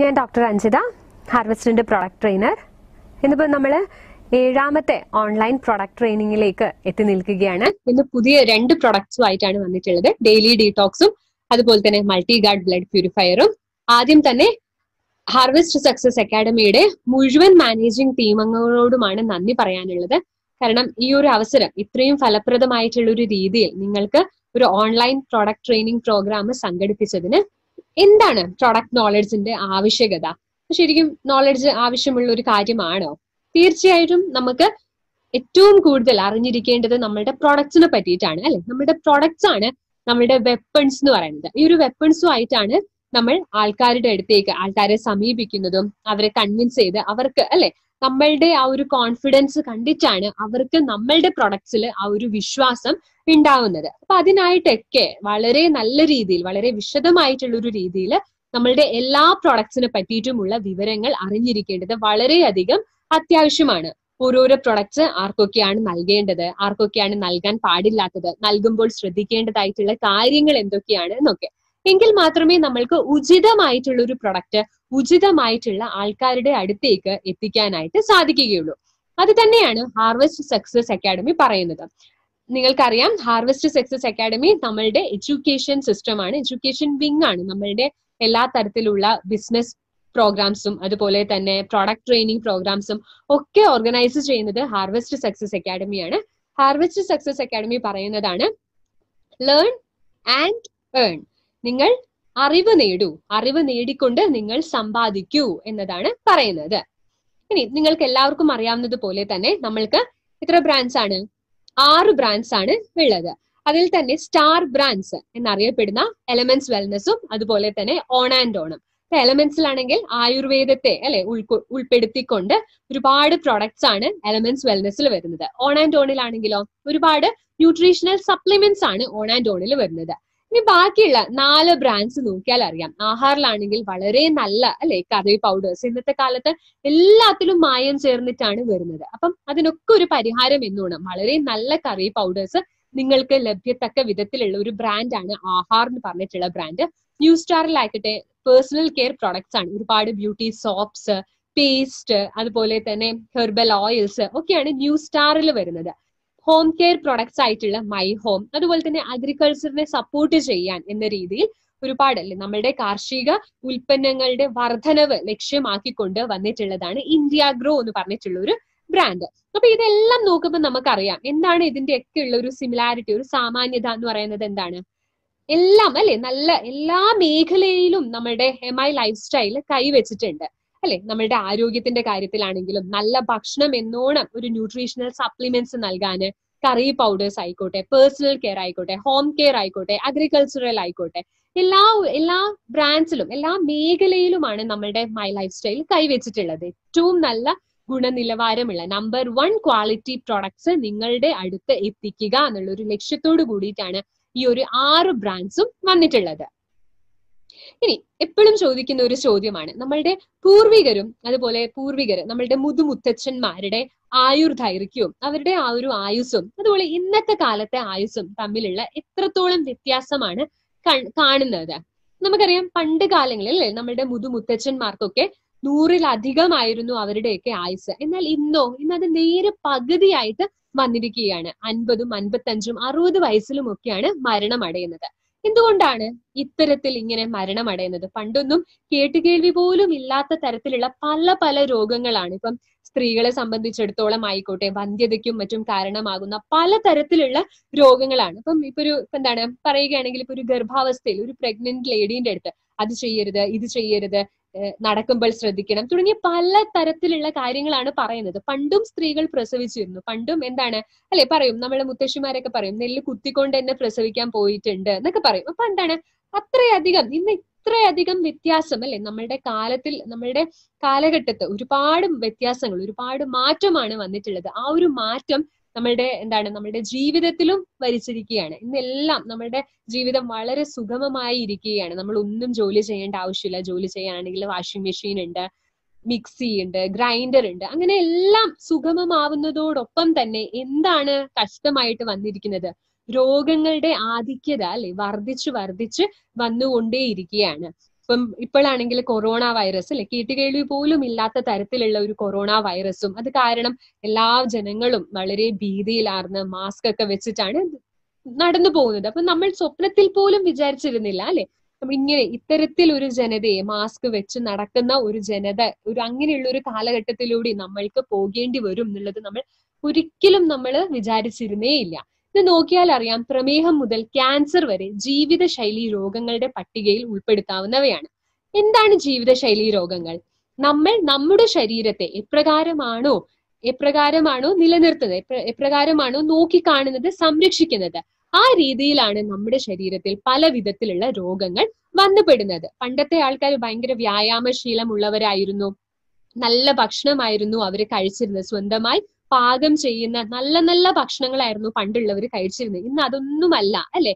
ഞാൻ ഡോക്ടർ അഞ്ജിത ഹാർവസ്റ്റിൻ്റെ product trainer ഇന്നിപ്പോൾ നമ്മൾ ഏഴാമത്തെ ഓൺലൈൻ പ്രൊഡക്റ്റ് ട്രെയിനിങ്ങിലേക്ക് എത്തി നിൽക്കുകയാണ് ഇന്ന് പുതിയ രണ്ട് പ്രൊഡക്ട്സും ആയിട്ടാണ് വന്നിട്ടുള്ളത് ഡെയിലി ഡീടോക്സും അതുപോലെ തന്നെ മൾട്ടി ഗാർഡ് ബ്ലഡ് പ്യൂരിഫയറും ആദ്യം തന്നെ ഹാർവസ്റ്റ് സക്സസ് അക്കാഡമിയുടെ മുഴുവൻ മാനേജിംഗ് ടീം അംഗങ്ങളോടുമാണ് നന്ദി പറയാനുള്ളത് കാരണം ഈ ഒരു അവസരം ഇത്രയും ഫലപ്രദമായിട്ടുള്ള ഒരു രീതിയിൽ നിങ്ങൾക്ക് ഒരു ഓൺലൈൻ പ്രോഡക്റ്റ് ട്രെയിനിങ് പ്രോഗ്രാം സംഘടിപ്പിച്ചതിന് എന്താണ് പ്രൊഡക്റ്റ് നോളജിന്റെ ആവശ്യകത ശരിക്കും നോളജ് ആവശ്യമുള്ള ഒരു കാര്യമാണോ തീർച്ചയായിട്ടും നമുക്ക് ഏറ്റവും കൂടുതൽ അറിഞ്ഞിരിക്കേണ്ടത് നമ്മളുടെ പ്രൊഡക്ട്സിനെ പറ്റിയിട്ടാണ് അല്ലെ നമ്മുടെ പ്രൊഡക്ട്സ് ആണ് നമ്മളുടെ വെപ്പൺസ് എന്ന് പറയുന്നത് ഈ ഒരു വെപ്പൺസുമായിട്ടാണ് നമ്മൾ ആൾക്കാരുടെ അടുത്തേക്ക് ആൾക്കാരെ സമീപിക്കുന്നതും അവരെ കൺവിൻസ് ചെയ്ത് അവർക്ക് അല്ലെ നമ്മളുടെ ആ ഒരു കോൺഫിഡൻസ് കണ്ടിട്ടാണ് അവർക്ക് നമ്മളുടെ പ്രൊഡക്ട്സിൽ ആ ഒരു വിശ്വാസം ഉണ്ടാവുന്നത് അപ്പൊ അതിനായിട്ടൊക്കെ വളരെ നല്ല രീതിയിൽ വളരെ വിശദമായിട്ടുള്ള ഒരു രീതിയിൽ നമ്മളുടെ എല്ലാ പ്രൊഡക്ട്സിനെ പറ്റിയിട്ടുമുള്ള വിവരങ്ങൾ അറിഞ്ഞിരിക്കേണ്ടത് വളരെയധികം അത്യാവശ്യമാണ് ഓരോരോ പ്രൊഡക്ട്സ് ആർക്കൊക്കെയാണ് നൽകേണ്ടത് ആർക്കൊക്കെയാണ് നൽകാൻ പാടില്ലാത്തത് നൽകുമ്പോൾ ശ്രദ്ധിക്കേണ്ടതായിട്ടുള്ള കാര്യങ്ങൾ എന്തൊക്കെയാണ് എന്നൊക്കെ എങ്കിൽ മാത്രമേ നമ്മൾക്ക് ഉചിതമായിട്ടുള്ള ഒരു പ്രൊഡക്റ്റ് ഉചിതമായിട്ടുള്ള ആൾക്കാരുടെ അടുത്തേക്ക് എത്തിക്കാനായിട്ട് സാധിക്കുകയുള്ളൂ അത് തന്നെയാണ് ഹാർവെസ്റ്റ് സക്സസ് അക്കാഡമി പറയുന്നത് നിങ്ങൾക്കറിയാം ഹാർവെസ്റ്റ് സക്സസ് അക്കാഡമി നമ്മളുടെ എഡ്യൂക്കേഷൻ സിസ്റ്റമാണ് എഡ്യൂക്കേഷൻ വിങ് ആണ് നമ്മളുടെ എല്ലാ തരത്തിലുള്ള ബിസിനസ് പ്രോഗ്രാംസും അതുപോലെ തന്നെ പ്രോഡക്റ്റ് ട്രെയിനിങ് പ്രോഗ്രാംസും ഒക്കെ ഓർഗനൈസ് ചെയ്യുന്നത് ഹാർവെസ്റ്റ് സക്സസ് അക്കാഡമിയാണ് ഹാർവെസ്റ്റ് സക്സസ് അക്കാഡമി പറയുന്നതാണ് ലേൺ ആൻഡ് ഏൺ നിങ്ങൾ അറിവ് നേടൂ അറിവ് നേടിക്കൊണ്ട് നിങ്ങൾ സമ്പാദിക്കൂ എന്നതാണ് പറയുന്നത് ഇനി നിങ്ങൾക്ക് എല്ലാവർക്കും അറിയാവുന്നത് പോലെ തന്നെ നമ്മൾക്ക് എത്ര ബ്രാൻഡ്സ് ആണ് ആറ് ബ്രാൻഡ്സ് ആണ് ഉള്ളത് അതിൽ തന്നെ സ്റ്റാർ ബ്രാൻഡ്സ് എന്നറിയപ്പെടുന്ന എലമെന്റ്സ് വെൽനെസ്സും അതുപോലെ തന്നെ ഓൺ ആൻഡ് ഓണും എലമെന്റ്സിലാണെങ്കിൽ ആയുർവേദത്തെ അല്ലെ ഉൾപ്പെടുത്തിക്കൊണ്ട് ഒരുപാട് പ്രൊഡക്ട്സ് ആണ് എലമെന്റ്സ് വെൽനെസ്സിൽ വരുന്നത് ഓൺ ആൻഡ് ഓണിലാണെങ്കിലോ ഒരുപാട് ന്യൂട്രീഷണൽ സപ്ലിമെന്റ്സ് ആണ് ഓൺ ആൻഡ് ഓണിൽ വരുന്നത് ഇനി ബാക്കിയുള്ള നാല് ബ്രാൻഡ്സ് നോക്കിയാൽ അറിയാം ആഹാറിലാണെങ്കിൽ വളരെ നല്ല അല്ലെ കറി പൗഡേഴ്സ് ഇന്നത്തെ കാലത്ത് എല്ലാത്തിലും മായം ചേർന്നിട്ടാണ് വരുന്നത് അപ്പം അതിനൊക്കെ ഒരു പരിഹാരം എന്നോണം വളരെ നല്ല കറി പൗഡേഴ്സ് നിങ്ങൾക്ക് ലഭ്യത്തക്ക വിധത്തിലുള്ള ഒരു ബ്രാൻഡാണ് ആഹാർ എന്ന് പറഞ്ഞിട്ടുള്ള ബ്രാൻഡ് ന്യൂ സ്റ്റാറിലായിക്കട്ടെ പേഴ്സണൽ കെയർ പ്രോഡക്ട്സ് ആണ് ഒരുപാട് ബ്യൂട്ടി സോപ്സ് പേസ്റ്റ് അതുപോലെ തന്നെ ഹെർബൽ ഓയിൽസ് ഒക്കെയാണ് ന്യൂ സ്റ്റാറിൽ വരുന്നത് ഹോം കെയർ പ്രൊഡക്ട്സ് ആയിട്ടുള്ള മൈ ഹോം അതുപോലെ തന്നെ അഗ്രികൾച്ചറിനെ സപ്പോർട്ട് ചെയ്യാൻ എന്ന രീതിയിൽ ഒരുപാട് അല്ലെ നമ്മുടെ കാർഷിക ഉൽപ്പന്നങ്ങളുടെ വർധനവ് ലക്ഷ്യമാക്കിക്കൊണ്ട് വന്നിട്ടുള്ളതാണ് ഇന്ത്യ ഗ്രോ എന്ന് പറഞ്ഞിട്ടുള്ള ഒരു ബ്രാൻഡ് അപ്പൊ ഇതെല്ലാം നോക്കുമ്പോൾ നമുക്കറിയാം എന്താണ് ഇതിന്റെ ഒക്കെ ഉള്ള ഒരു സിമിലാരിറ്റി ഒരു സാമാന്യത എന്ന് പറയുന്നത് എന്താണ് എല്ലാം അല്ലെ നല്ല എല്ലാ മേഖലയിലും നമ്മുടെ എം ഐ ലൈഫ് സ്റ്റൈൽ കൈവച്ചിട്ടുണ്ട് അല്ലെ നമ്മളുടെ ആരോഗ്യത്തിന്റെ കാര്യത്തിലാണെങ്കിലും നല്ല ഭക്ഷണം എന്നോണം ഒരു ന്യൂട്രീഷണൽ സപ്ലിമെന്റ്സ് നൽകാന് കറി പൗഡേഴ്സ് ആയിക്കോട്ടെ പേഴ്സണൽ കെയർ ആയിക്കോട്ടെ ഹോം കെയർ ആയിക്കോട്ടെ അഗ്രികൾച്ചറൽ ആയിക്കോട്ടെ എല്ലാ എല്ലാ ബ്രാൻഡ്സിലും എല്ലാ മേഖലയിലുമാണ് നമ്മളുടെ മൈ ലൈഫ് സ്റ്റൈൽ കൈവച്ചിട്ടുള്ളത് ഏറ്റവും നല്ല ഗുണനിലവാരമുള്ള നമ്പർ വൺ ക്വാളിറ്റി പ്രോഡക്ട്സ് നിങ്ങളുടെ അടുത്ത് എത്തിക്കുക എന്നുള്ള ഒരു ലക്ഷ്യത്തോട് കൂടിയിട്ടാണ് ഈ ഒരു ആറ് ബ്രാൻഡ്സും വന്നിട്ടുള്ളത് ഇനി എപ്പോഴും ചോദിക്കുന്ന ഒരു ചോദ്യമാണ് നമ്മളുടെ പൂർവികരും അതുപോലെ പൂർവികർ നമ്മളുടെ മുതുമുത്തച്ഛന്മാരുടെ ആയുർദൈർഘ്യവും അവരുടെ ആ ഒരു ആയുസ്സും അതുപോലെ ഇന്നത്തെ കാലത്തെ ആയുസ്സും തമ്മിലുള്ള എത്രത്തോളം വ്യത്യാസമാണ് കാണുന്നത് നമുക്കറിയാം പണ്ട് കാലങ്ങളിൽ അല്ലേ നമ്മുടെ മുതുമുത്തച്ഛന്മാർക്കൊക്കെ നൂറിലധികമായിരുന്നു അവരുടെയൊക്കെ ആയുസ് എന്നാൽ ഇന്നോ ഇന്ന് അത് നേരെ പകുതിയായിട്ട് വന്നിരിക്കുകയാണ് അൻപതും അൻപത്തഞ്ചും അറുപത് വയസ്സിലും ഒക്കെയാണ് മരണം അടയുന്നത് എന്തുകൊണ്ടാണ് ഇത്തരത്തിൽ ഇങ്ങനെ മരണമടയുന്നത് പണ്ടൊന്നും കേട്ടുകേൾവി പോലും ഇല്ലാത്ത തരത്തിലുള്ള പല പല രോഗങ്ങളാണ് ഇപ്പം സ്ത്രീകളെ സംബന്ധിച്ചിടത്തോളം ആയിക്കോട്ടെ വന്ധ്യതയ്ക്കും മറ്റും കാരണമാകുന്ന പല തരത്തിലുള്ള രോഗങ്ങളാണ് ഇപ്പം ഇപ്പൊ ഒരു എന്താണ് പറയുകയാണെങ്കിൽ ഇപ്പൊ ഒരു ഗർഭാവസ്ഥയിൽ ഒരു പ്രഗ്നന്റ് ലേഡീന്റെ അടുത്ത് അത് ചെയ്യരുത് ഇത് ചെയ്യരുത് നടക്കുമ്പോൾ ശ്രദ്ധിക്കണം തുടങ്ങിയ പല തരത്തിലുള്ള കാര്യങ്ങളാണ് പറയുന്നത് പണ്ടും സ്ത്രീകൾ പ്രസവിച്ചിരുന്നു പണ്ടും എന്താണ് അല്ലെ പറയും നമ്മളെ മുത്തശ്ശിമാരൊക്കെ പറയും നെല്ല് കുത്തിക്കൊണ്ട് തന്നെ പ്രസവിക്കാൻ പോയിട്ടുണ്ട് എന്നൊക്കെ പറയും അപ്പൊ എന്താണ് അത്രയധികം ഇന്ന് ഇത്രയധികം വ്യത്യാസം അല്ലെ നമ്മളുടെ കാലത്തിൽ നമ്മളുടെ കാലഘട്ടത്ത് ഒരുപാട് വ്യത്യാസങ്ങൾ ഒരുപാട് മാറ്റമാണ് വന്നിട്ടുള്ളത് ആ ഒരു മാറ്റം നമ്മളുടെ എന്താണ് നമ്മുടെ ജീവിതത്തിലും വരിച്ചിരിക്കുകയാണ് ഇന്നെല്ലാം നമ്മുടെ ജീവിതം വളരെ സുഗമമായി ഇരിക്കുകയാണ് നമ്മൾ ഒന്നും ജോലി ചെയ്യേണ്ട ആവശ്യമില്ല ജോലി ചെയ്യാനാണെങ്കിൽ വാഷിംഗ് മെഷീൻ ഉണ്ട് മിക്സി ഉണ്ട് ഗ്രൈൻഡർ ഉണ്ട് അങ്ങനെ എല്ലാം സുഗമമാവുന്നതോടൊപ്പം തന്നെ എന്താണ് കഷ്ടമായിട്ട് വന്നിരിക്കുന്നത് രോഗങ്ങളുടെ ആധിക്യത അല്ലെ വർദ്ധിച്ചു വർദ്ധിച്ച് വന്നുകൊണ്ടേയിരിക്കുകയാണ് ഇപ്പം ഇപ്പോഴാണെങ്കിൽ കൊറോണ വൈറസ് അല്ലെ കേട്ടുകേൾവി പോലും ഇല്ലാത്ത തരത്തിലുള്ള ഒരു കൊറോണ വൈറസും അത് കാരണം എല്ലാ ജനങ്ങളും വളരെ ഭീതിയിലാർന്ന് മാസ്ക് ഒക്കെ വെച്ചിട്ടാണ് നടന്നു പോകുന്നത് അപ്പൊ നമ്മൾ സ്വപ്നത്തിൽ പോലും വിചാരിച്ചിരുന്നില്ല അല്ലെ ഇങ്ങനെ ഇത്തരത്തിൽ ഒരു ജനതയെ മാസ്ക് വെച്ച് നടക്കുന്ന ഒരു ജനത ഒരു അങ്ങനെയുള്ള ഒരു കാലഘട്ടത്തിലൂടെ നമ്മൾക്ക് പോകേണ്ടി വരും എന്നുള്ളത് നമ്മൾ ഒരിക്കലും നമ്മൾ ഇല്ല ഇത് നോക്കിയാൽ അറിയാം പ്രമേഹം മുതൽ ക്യാൻസർ വരെ ജീവിതശൈലി രോഗങ്ങളുടെ പട്ടികയിൽ ഉൾപ്പെടുത്താവുന്നവയാണ് എന്താണ് ജീവിതശൈലി രോഗങ്ങൾ നമ്മൾ നമ്മുടെ ശരീരത്തെ എപ്രകാരമാണോ എപ്രകാരമാണോ നിലനിർത്തുന്നത് എപ്രകാരമാണോ നോക്കിക്കാണുന്നത് സംരക്ഷിക്കുന്നത് ആ രീതിയിലാണ് നമ്മുടെ ശരീരത്തിൽ പല വിധത്തിലുള്ള രോഗങ്ങൾ വന്നുപെടുന്നത് പണ്ടത്തെ ആൾക്കാർ ഭയങ്കര വ്യായാമശീലമുള്ളവരായിരുന്നു നല്ല ഭക്ഷണമായിരുന്നു അവർ കഴിച്ചിരുന്നത് സ്വന്തമായി പാകം ചെയ്യുന്ന നല്ല നല്ല ഭക്ഷണങ്ങളായിരുന്നു പണ്ടുള്ളവർ കഴിച്ചിരുന്നത് ഇന്ന് അതൊന്നുമല്ല അല്ലെ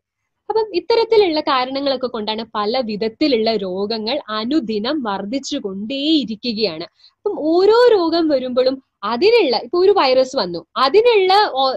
അപ്പം ഇത്തരത്തിലുള്ള കാരണങ്ങളൊക്കെ കൊണ്ടാണ് പല വിധത്തിലുള്ള രോഗങ്ങൾ അനുദിനം വർദ്ധിച്ചു കൊണ്ടേയിരിക്കുകയാണ് അപ്പം ഓരോ രോഗം വരുമ്പോഴും അതിനുള്ള ഇപ്പൊ ഒരു വൈറസ് വന്നു അതിനുള്ള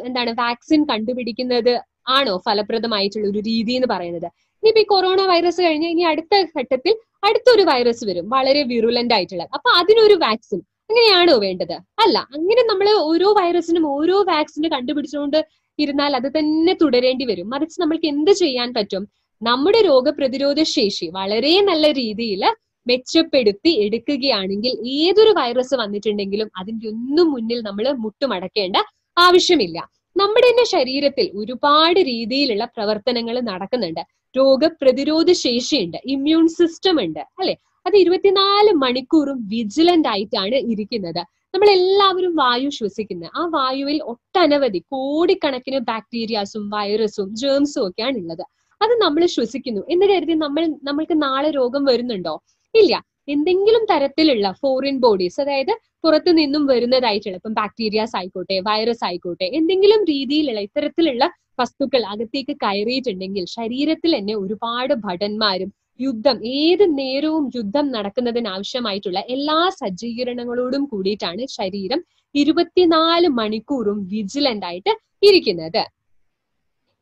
എന്താണ് വാക്സിൻ കണ്ടുപിടിക്കുന്നത് ആണോ ഫലപ്രദമായിട്ടുള്ള ഒരു രീതി എന്ന് പറയുന്നത് ഇനിയിപ്പോ ഈ കൊറോണ വൈറസ് കഴിഞ്ഞ ഇനി അടുത്ത ഘട്ടത്തിൽ അടുത്തൊരു വൈറസ് വരും വളരെ വിറുലന്റ് ആയിട്ടുള്ള അപ്പൊ അതിനൊരു വാക്സിൻ അങ്ങനെയാണോ വേണ്ടത് അല്ല അങ്ങനെ നമ്മൾ ഓരോ വൈറസിനും ഓരോ വാക്സിന് കണ്ടുപിടിച്ചുകൊണ്ട് ഇരുന്നാൽ അത് തന്നെ തുടരേണ്ടി വരും മറിച്ച് നമ്മൾക്ക് എന്ത് ചെയ്യാൻ പറ്റും നമ്മുടെ രോഗപ്രതിരോധ ശേഷി വളരെ നല്ല രീതിയിൽ മെച്ചപ്പെടുത്തി എടുക്കുകയാണെങ്കിൽ ഏതൊരു വൈറസ് വന്നിട്ടുണ്ടെങ്കിലും അതിൻ്റെ ഒന്നും മുന്നിൽ നമ്മൾ മുട്ടുമടക്കേണ്ട ആവശ്യമില്ല നമ്മുടെ തന്നെ ശരീരത്തിൽ ഒരുപാട് രീതിയിലുള്ള പ്രവർത്തനങ്ങൾ നടക്കുന്നുണ്ട് രോഗപ്രതിരോധ ശേഷിയുണ്ട് ഇമ്മ്യൂൺ സിസ്റ്റം ഉണ്ട് അല്ലെ അത് ഇരുപത്തിനാല് മണിക്കൂറും വിജിലന്റ് ആയിട്ടാണ് ഇരിക്കുന്നത് നമ്മൾ എല്ലാവരും വായു ശ്വസിക്കുന്നത് ആ വായുവിൽ ഒട്ടനവധി കോടിക്കണക്കിന് ബാക്ടീരിയാസും വൈറസും ജേംസും ഒക്കെയാണ് ഉള്ളത് അത് നമ്മൾ ശ്വസിക്കുന്നു എന്ന് കരുതി നമ്മൾ നമ്മൾക്ക് നാളെ രോഗം വരുന്നുണ്ടോ ഇല്ല എന്തെങ്കിലും തരത്തിലുള്ള ഫോറിൻ ബോഡീസ് അതായത് പുറത്തു നിന്നും വരുന്നതായിട്ടുള്ള ഇപ്പം ബാക്ടീരിയാസ് ആയിക്കോട്ടെ വൈറസ് ആയിക്കോട്ടെ എന്തെങ്കിലും രീതിയിലുള്ള ഇത്തരത്തിലുള്ള വസ്തുക്കൾ അകത്തേക്ക് കയറിയിട്ടുണ്ടെങ്കിൽ ശരീരത്തിൽ തന്നെ ഒരുപാട് ഭടന്മാരും യുദ്ധം ഏത് നേരവും യുദ്ധം നടക്കുന്നതിന് ആവശ്യമായിട്ടുള്ള എല്ലാ സജ്ജീകരണങ്ങളോടും കൂടിയിട്ടാണ് ശരീരം ഇരുപത്തിനാല് മണിക്കൂറും വിജിലന്റ് ആയിട്ട് ഇരിക്കുന്നത്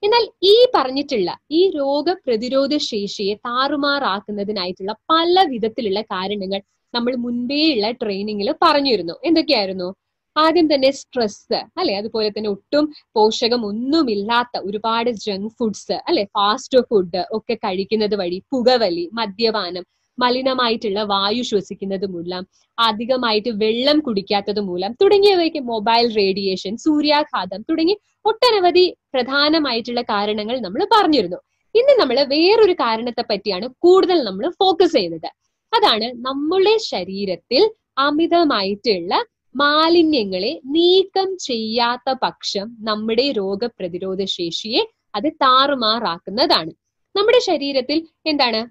എന്നാൽ ഈ പറഞ്ഞിട്ടുള്ള ഈ രോഗപ്രതിരോധ ശേഷിയെ താറുമാറാക്കുന്നതിനായിട്ടുള്ള പല വിധത്തിലുള്ള കാരണങ്ങൾ നമ്മൾ മുൻപേയുള്ള ട്രെയിനിങ്ങിൽ പറഞ്ഞിരുന്നു എന്തൊക്കെയായിരുന്നു ആദ്യം തന്നെ സ്ട്രെസ് അല്ലെ അതുപോലെ തന്നെ ഒട്ടും പോഷകം ഒന്നുമില്ലാത്ത ഒരുപാട് ജങ്ക് ഫുഡ്സ് അല്ലെ ഫാസ്റ്റ് ഫുഡ് ഒക്കെ കഴിക്കുന്നത് വഴി പുകവലി മദ്യപാനം മലിനമായിട്ടുള്ള വായു ശ്വസിക്കുന്നത് മൂലം അധികമായിട്ട് വെള്ളം കുടിക്കാത്തത് മൂലം തുടങ്ങിയവയ്ക്ക് മൊബൈൽ റേഡിയേഷൻ സൂര്യാഘാതം തുടങ്ങി ഒട്ടനവധി പ്രധാനമായിട്ടുള്ള കാരണങ്ങൾ നമ്മൾ പറഞ്ഞിരുന്നു ഇന്ന് നമ്മൾ വേറൊരു കാരണത്തെ പറ്റിയാണ് കൂടുതൽ നമ്മൾ ഫോക്കസ് ചെയ്യുന്നത് അതാണ് നമ്മുടെ ശരീരത്തിൽ അമിതമായിട്ടുള്ള മാലിന്യങ്ങളെ നീക്കം ചെയ്യാത്ത പക്ഷം നമ്മുടെ രോഗപ്രതിരോധ ശേഷിയെ അത് താറുമാറാക്കുന്നതാണ് നമ്മുടെ ശരീരത്തിൽ എന്താണ്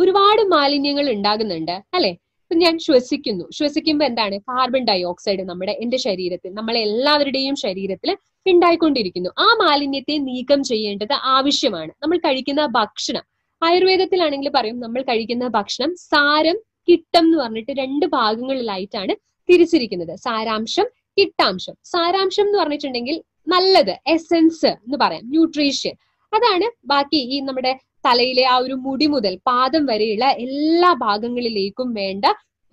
ഒരുപാട് മാലിന്യങ്ങൾ ഉണ്ടാകുന്നുണ്ട് അല്ലെ ഇപ്പൊ ഞാൻ ശ്വസിക്കുന്നു ശ്വസിക്കുമ്പോൾ എന്താണ് കാർബൺ ഡൈ ഓക്സൈഡ് നമ്മുടെ എന്റെ ശരീരത്തിൽ നമ്മളെ എല്ലാവരുടെയും ശരീരത്തിൽ ഉണ്ടായിക്കൊണ്ടിരിക്കുന്നു ആ മാലിന്യത്തെ നീക്കം ചെയ്യേണ്ടത് ആവശ്യമാണ് നമ്മൾ കഴിക്കുന്ന ഭക്ഷണം ആയുർവേദത്തിലാണെങ്കിൽ പറയും നമ്മൾ കഴിക്കുന്ന ഭക്ഷണം സാരം കിട്ടം എന്ന് പറഞ്ഞിട്ട് രണ്ട് ഭാഗങ്ങളിലായിട്ടാണ് തിരിച്ചിരിക്കുന്നത് സാരാംശം കിട്ടാംശം സാരാംശം എന്ന് പറഞ്ഞിട്ടുണ്ടെങ്കിൽ നല്ലത് എസെൻസ് എന്ന് പറയാം ന്യൂട്രീഷ്യൻ അതാണ് ബാക്കി ഈ നമ്മുടെ തലയിലെ ആ ഒരു മുടി മുതൽ പാദം വരെയുള്ള എല്ലാ ഭാഗങ്ങളിലേക്കും വേണ്ട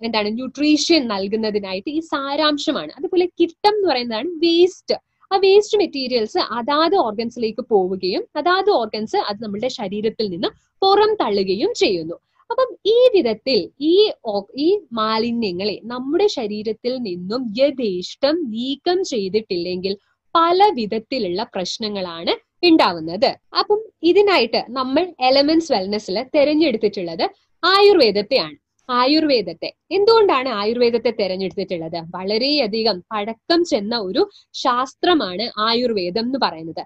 എന്താണ് ന്യൂട്രീഷ്യൻ നൽകുന്നതിനായിട്ട് ഈ സാരാംശമാണ് അതുപോലെ കിട്ടം എന്ന് പറയുന്നതാണ് വേസ്റ്റ് ആ വേസ്റ്റ് മെറ്റീരിയൽസ് അതാത് ഓർഗൻസിലേക്ക് പോവുകയും അതാത് ഓർഗൻസ് അത് നമ്മുടെ ശരീരത്തിൽ നിന്ന് പുറം തള്ളുകയും ചെയ്യുന്നു അപ്പം ഈ വിധത്തിൽ ഈ ഈ മാലിന്യങ്ങളെ നമ്മുടെ ശരീരത്തിൽ നിന്നും യഥേഷ്ടം നീക്കം ചെയ്തിട്ടില്ലെങ്കിൽ പല വിധത്തിലുള്ള പ്രശ്നങ്ങളാണ് ഉണ്ടാവുന്നത് അപ്പം ഇതിനായിട്ട് നമ്മൾ എലമെന്റ്സ് വെൽനെസ്സിൽ തിരഞ്ഞെടുത്തിട്ടുള്ളത് ആയുർവേദത്തെയാണ് ആയുർവേദത്തെ എന്തുകൊണ്ടാണ് ആയുർവേദത്തെ തിരഞ്ഞെടുത്തിട്ടുള്ളത് വളരെയധികം പഴക്കം ചെന്ന ഒരു ശാസ്ത്രമാണ് ആയുർവേദം എന്ന് പറയുന്നത്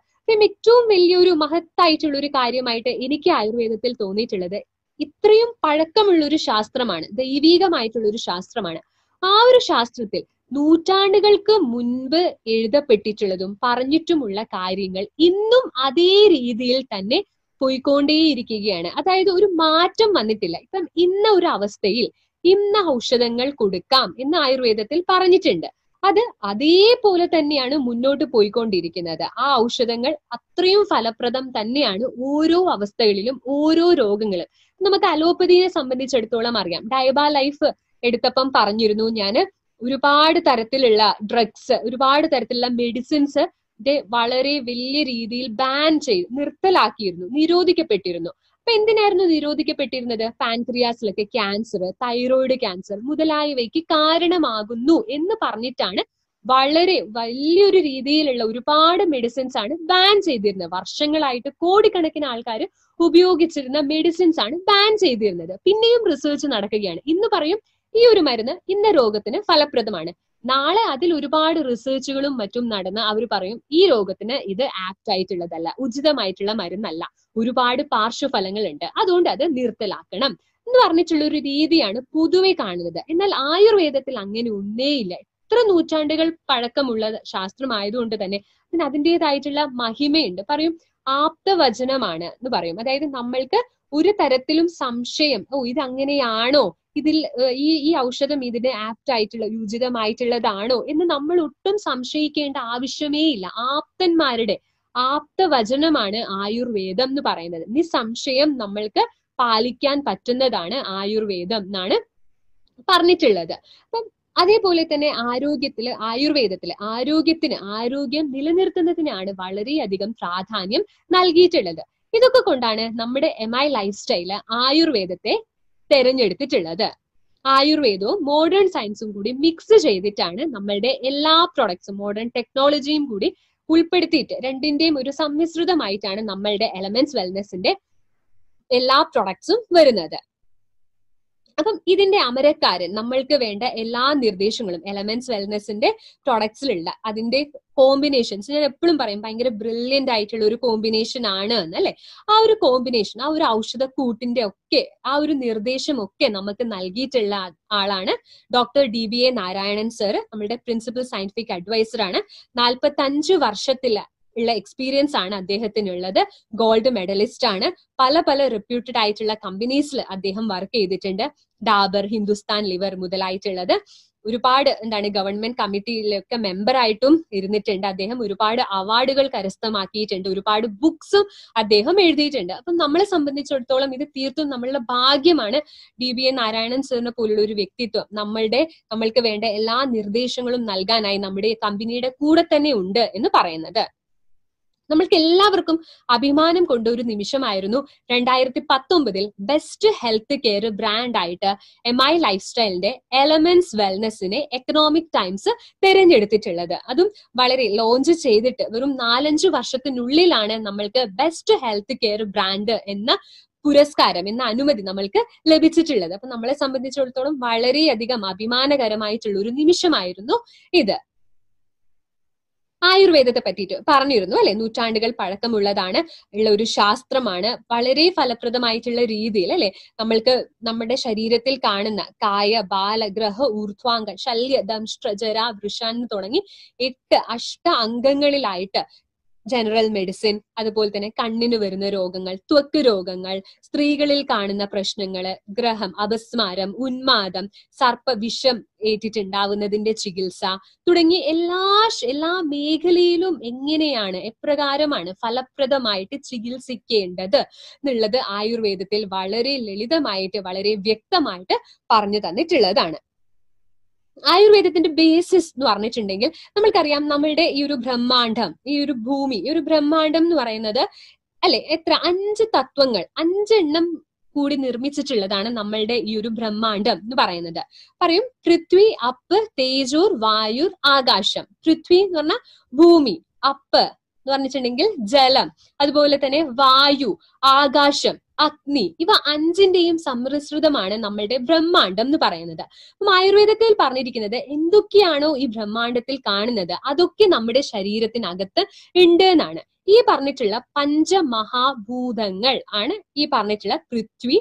ഏറ്റവും വലിയൊരു മഹത്തായിട്ടുള്ള ഒരു കാര്യമായിട്ട് എനിക്ക് ആയുർവേദത്തിൽ തോന്നിയിട്ടുള്ളത് ഇത്രയും പഴക്കമുള്ള ഒരു ശാസ്ത്രമാണ് ദൈവീകമായിട്ടുള്ള ഒരു ശാസ്ത്രമാണ് ആ ഒരു ശാസ്ത്രത്തിൽ നൂറ്റാണ്ടുകൾക്ക് മുൻപ് എഴുതപ്പെട്ടിട്ടുള്ളതും പറഞ്ഞിട്ടുമുള്ള കാര്യങ്ങൾ ഇന്നും അതേ രീതിയിൽ തന്നെ പോയിക്കൊണ്ടേയിരിക്കുകയാണ് അതായത് ഒരു മാറ്റം വന്നിട്ടില്ല ഇപ്പം ഇന്ന ഒരു അവസ്ഥയിൽ ഇന്ന ഔഷധങ്ങൾ കൊടുക്കാം എന്ന് ആയുർവേദത്തിൽ പറഞ്ഞിട്ടുണ്ട് അത് അതേപോലെ തന്നെയാണ് മുന്നോട്ട് പോയിക്കൊണ്ടിരിക്കുന്നത് ആ ഔഷധങ്ങൾ അത്രയും ഫലപ്രദം തന്നെയാണ് ഓരോ അവസ്ഥകളിലും ഓരോ രോഗങ്ങളും നമുക്ക് അലോപ്പതിയെ സംബന്ധിച്ചിടത്തോളം അറിയാം ഡയബ ലൈഫ് എടുത്തപ്പം പറഞ്ഞിരുന്നു ഞാൻ ഒരുപാട് തരത്തിലുള്ള ഡ്രഗ്സ് ഒരുപാട് തരത്തിലുള്ള മെഡിസിൻസ് വളരെ വലിയ രീതിയിൽ ബാൻ ചെയ്ത് നിർത്തലാക്കിയിരുന്നു നിരോധിക്കപ്പെട്ടിരുന്നു അപ്പൊ എന്തിനായിരുന്നു നിരോധിക്കപ്പെട്ടിരുന്നത് പാൻക്രിയാസിലൊക്കെ ക്യാൻസർ തൈറോയിഡ് ക്യാൻസർ മുതലായവയ്ക്ക് കാരണമാകുന്നു എന്ന് പറഞ്ഞിട്ടാണ് വളരെ വലിയൊരു രീതിയിലുള്ള ഒരുപാട് മെഡിസിൻസ് ആണ് ബാൻ ചെയ്തിരുന്നത് വർഷങ്ങളായിട്ട് കോടിക്കണക്കിന് ആൾക്കാർ ഉപയോഗിച്ചിരുന്ന മെഡിസിൻസ് ആണ് ബാൻ ചെയ്തിരുന്നത് പിന്നെയും റിസർച്ച് നടക്കുകയാണ് ഇന്ന് പറയും ഈ ഒരു മരുന്ന് ഇന്ന രോഗത്തിന് ഫലപ്രദമാണ് നാളെ അതിൽ ഒരുപാട് റിസർച്ചുകളും മറ്റും നടന്ന് അവർ പറയും ഈ രോഗത്തിന് ഇത് ആപ്റ്റ് ആയിട്ടുള്ളതല്ല ഉചിതമായിട്ടുള്ള മരുന്നല്ല ഒരുപാട് പാർശ്വഫലങ്ങൾ ഉണ്ട് അതുകൊണ്ട് അത് നിർത്തലാക്കണം എന്ന് പറഞ്ഞിട്ടുള്ള ഒരു രീതിയാണ് പൊതുവെ കാണുന്നത് എന്നാൽ ആയുർവേദത്തിൽ അങ്ങനെ ഒന്നേയില്ല എത്ര നൂറ്റാണ്ടുകൾ പഴക്കമുള്ള ശാസ്ത്രമായതുകൊണ്ട് തന്നെ അതിന് അതിൻ്റെതായിട്ടുള്ള മഹിമയുണ്ട് പറയും ആപ്തവചനമാണ് എന്ന് പറയും അതായത് നമ്മൾക്ക് ഒരു തരത്തിലും സംശയം ഓ ഇത് അങ്ങനെയാണോ ഇതിൽ ഈ ഈ ഔഷധം ഇതിന് ആപ്റ്റ് ആയിട്ടുള്ള യോജിതമായിട്ടുള്ളതാണോ എന്ന് നമ്മൾ ഒട്ടും സംശയിക്കേണ്ട ആവശ്യമേ ഇല്ല ആപ്തന്മാരുടെ ആപ്ത വചനമാണ് ആയുർവേദം എന്ന് പറയുന്നത് നിസ്സംശയം നമ്മൾക്ക് പാലിക്കാൻ പറ്റുന്നതാണ് ആയുർവേദം എന്നാണ് പറഞ്ഞിട്ടുള്ളത് അപ്പം അതേപോലെ തന്നെ ആരോഗ്യത്തില് ആയുർവേദത്തില് ആരോഗ്യത്തിന് ആരോഗ്യം നിലനിർത്തുന്നതിനാണ് വളരെയധികം പ്രാധാന്യം നൽകിയിട്ടുള്ളത് ഇതൊക്കെ കൊണ്ടാണ് നമ്മുടെ എം ഐ ലൈഫ് സ്റ്റൈല് ആയുർവേദത്തെ തെരഞ്ഞെടുത്തിട്ടുള്ളത് ആയുർവേദവും മോഡേൺ സയൻസും കൂടി മിക്സ് ചെയ്തിട്ടാണ് നമ്മളുടെ എല്ലാ പ്രൊഡക്ട്സും മോഡേൺ ടെക്നോളജിയും കൂടി ഉൾപ്പെടുത്തിയിട്ട് രണ്ടിന്റെയും ഒരു സമ്മിശ്രിതമായിട്ടാണ് നമ്മളുടെ എലമെന്റ്സ് വെൽനെസിന്റെ എല്ലാ പ്രൊഡക്ട്സും വരുന്നത് അപ്പം ഇതിന്റെ അമരക്കാരൻ നമ്മൾക്ക് വേണ്ട എല്ലാ നിർദ്ദേശങ്ങളും എലമെന്റ്സ് വെൽനെസിന്റെ പ്രൊഡക്ട്സിലുള്ള അതിന്റെ കോമ്പിനേഷൻസ് ഞാൻ എപ്പോഴും പറയും ഭയങ്കര ബ്രില്യൻ്റ് ആയിട്ടുള്ള ഒരു കോമ്പിനേഷൻ ആണ് എന്നല്ലേ ആ ഒരു കോമ്പിനേഷൻ ആ ഒരു ഔഷധ കൂട്ടിന്റെ ഒക്കെ ആ ഒരു ഒക്കെ നമുക്ക് നൽകിയിട്ടുള്ള ആളാണ് doctor D B A Narayanan sir നമ്മുടെ പ്രിൻസിപ്പൽ സയന്റിഫിക് അഡ്വൈസർ ആണ് നാൽപ്പത്തി അഞ്ച് വർഷത്തില് ഉള്ള എക്സ്പീരിയൻസ് ആണ് അദ്ദേഹത്തിനുള്ളത് ഗോൾഡ് മെഡലിസ്റ്റ് ആണ് പല പല റെപ്യൂട്ടഡ് ആയിട്ടുള്ള കമ്പനീസിൽ അദ്ദേഹം വർക്ക് ചെയ്തിട്ടുണ്ട് ഡാബർ ഹിന്ദുസ്ഥാൻ ലിവർ മുതലായിട്ടുള്ളത് ഒരുപാട് എന്താണ് ഗവൺമെന്റ് കമ്മിറ്റിയിലൊക്കെ മെമ്പറായിട്ടും ഇരുന്നിട്ടുണ്ട് അദ്ദേഹം ഒരുപാട് അവാർഡുകൾ കരസ്ഥമാക്കിയിട്ടുണ്ട് ഒരുപാട് ബുക്സും അദ്ദേഹം എഴുതിയിട്ടുണ്ട് അപ്പം നമ്മളെ സംബന്ധിച്ചിടത്തോളം ഇത് തീർത്തും നമ്മളുടെ ഭാഗ്യമാണ് ഡി ബി എ നാരായണൻ സാറിനെ പോലുള്ള ഒരു വ്യക്തിത്വം നമ്മളുടെ നമ്മൾക്ക് വേണ്ട എല്ലാ നിർദ്ദേശങ്ങളും നൽകാനായി നമ്മുടെ കമ്പനിയുടെ കൂടെ തന്നെ ഉണ്ട് എന്ന് പറയുന്നത് നമ്മൾക്ക് എല്ലാവർക്കും അഭിമാനം കൊണ്ട ഒരു നിമിഷമായിരുന്നു രണ്ടായിരത്തി പത്തൊമ്പതിൽ ബെസ്റ്റ് ഹെൽത്ത് കെയർ ആയിട്ട് എം ഐ ലൈഫ് സ്റ്റൈലിന്റെ എലമെന്റ്സ് വെൽനെസ്സിനെ എക്കണോമിക് ടൈംസ് തിരഞ്ഞെടുത്തിട്ടുള്ളത് അതും വളരെ ലോഞ്ച് ചെയ്തിട്ട് വെറും നാലഞ്ച് വർഷത്തിനുള്ളിലാണ് നമ്മൾക്ക് ബെസ്റ്റ് ഹെൽത്ത് കെയർ ബ്രാൻഡ് എന്ന പുരസ്കാരം എന്ന അനുമതി നമ്മൾക്ക് ലഭിച്ചിട്ടുള്ളത് അപ്പൊ നമ്മളെ സംബന്ധിച്ചിടത്തോളം വളരെയധികം അഭിമാനകരമായിട്ടുള്ള ഒരു നിമിഷമായിരുന്നു ഇത് ആയുർവേദത്തെ പറ്റിയിട്ട് പറഞ്ഞിരുന്നു അല്ലെ നൂറ്റാണ്ടുകൾ പഴക്കമുള്ളതാണ് ഉള്ള ഒരു ശാസ്ത്രമാണ് വളരെ ഫലപ്രദമായിട്ടുള്ള രീതിയിൽ അല്ലെ നമ്മൾക്ക് നമ്മുടെ ശരീരത്തിൽ കാണുന്ന കായ ബാല ഗ്രഹ ഊർധ്വാംഗ ശല്യ ദംഷ്ട്ര ജര വൃഷാന്ന് തുടങ്ങി എട്ട് അഷ്ട അംഗങ്ങളിലായിട്ട് ജനറൽ മെഡിസിൻ അതുപോലെ തന്നെ കണ്ണിന് വരുന്ന രോഗങ്ങൾ ത്വക്ക് രോഗങ്ങൾ സ്ത്രീകളിൽ കാണുന്ന പ്രശ്നങ്ങള് ഗ്രഹം അപസ്മാരം ഉന്മാദം സർപ്പവിഷം ഏറ്റിട്ടുണ്ടാവുന്നതിന്റെ ചികിത്സ തുടങ്ങി എല്ലാ എല്ലാ മേഖലയിലും എങ്ങനെയാണ് എപ്രകാരമാണ് ഫലപ്രദമായിട്ട് ചികിത്സിക്കേണ്ടത് എന്നുള്ളത് ആയുർവേദത്തിൽ വളരെ ലളിതമായിട്ട് വളരെ വ്യക്തമായിട്ട് പറഞ്ഞു തന്നിട്ടുള്ളതാണ് ആയുർവേദത്തിന്റെ ബേസിസ് എന്ന് പറഞ്ഞിട്ടുണ്ടെങ്കിൽ നമ്മൾക്കറിയാം നമ്മളുടെ ഈ ഒരു ബ്രഹ്മാണ്ഡം ഈ ഒരു ഭൂമി ഈ ഒരു ബ്രഹ്മാണ്ഡം എന്ന് പറയുന്നത് അല്ലെ എത്ര അഞ്ച് തത്വങ്ങൾ അഞ്ചെണ്ണം കൂടി നിർമ്മിച്ചിട്ടുള്ളതാണ് നമ്മളുടെ ഈ ഒരു ബ്രഹ്മാണ്ഡം എന്ന് പറയുന്നത് പറയും പൃഥ്വി അപ്പ് തേജൂർ വായുർ ആകാശം പൃഥ്വി എന്ന് പറഞ്ഞാൽ ഭൂമി അപ്പ് എന്ന് പറഞ്ഞിട്ടുണ്ടെങ്കിൽ ജലം അതുപോലെ തന്നെ വായു ആകാശം അഗ്നി ഇവ അഞ്ചിന്റെയും സമ്മിശ്രിതമാണ് നമ്മളുടെ ബ്രഹ്മാണ്ടം എന്ന് പറയുന്നത് അപ്പം ആയുർവേദത്തിൽ പറഞ്ഞിരിക്കുന്നത് എന്തൊക്കെയാണോ ഈ ബ്രഹ്മാണ്ടത്തിൽ കാണുന്നത് അതൊക്കെ നമ്മുടെ ശരീരത്തിനകത്ത് ഉണ്ട് എന്നാണ് ഈ പറഞ്ഞിട്ടുള്ള പഞ്ചമഹാഭൂതങ്ങൾ ആണ് ഈ പറഞ്ഞിട്ടുള്ള പൃഥ്വി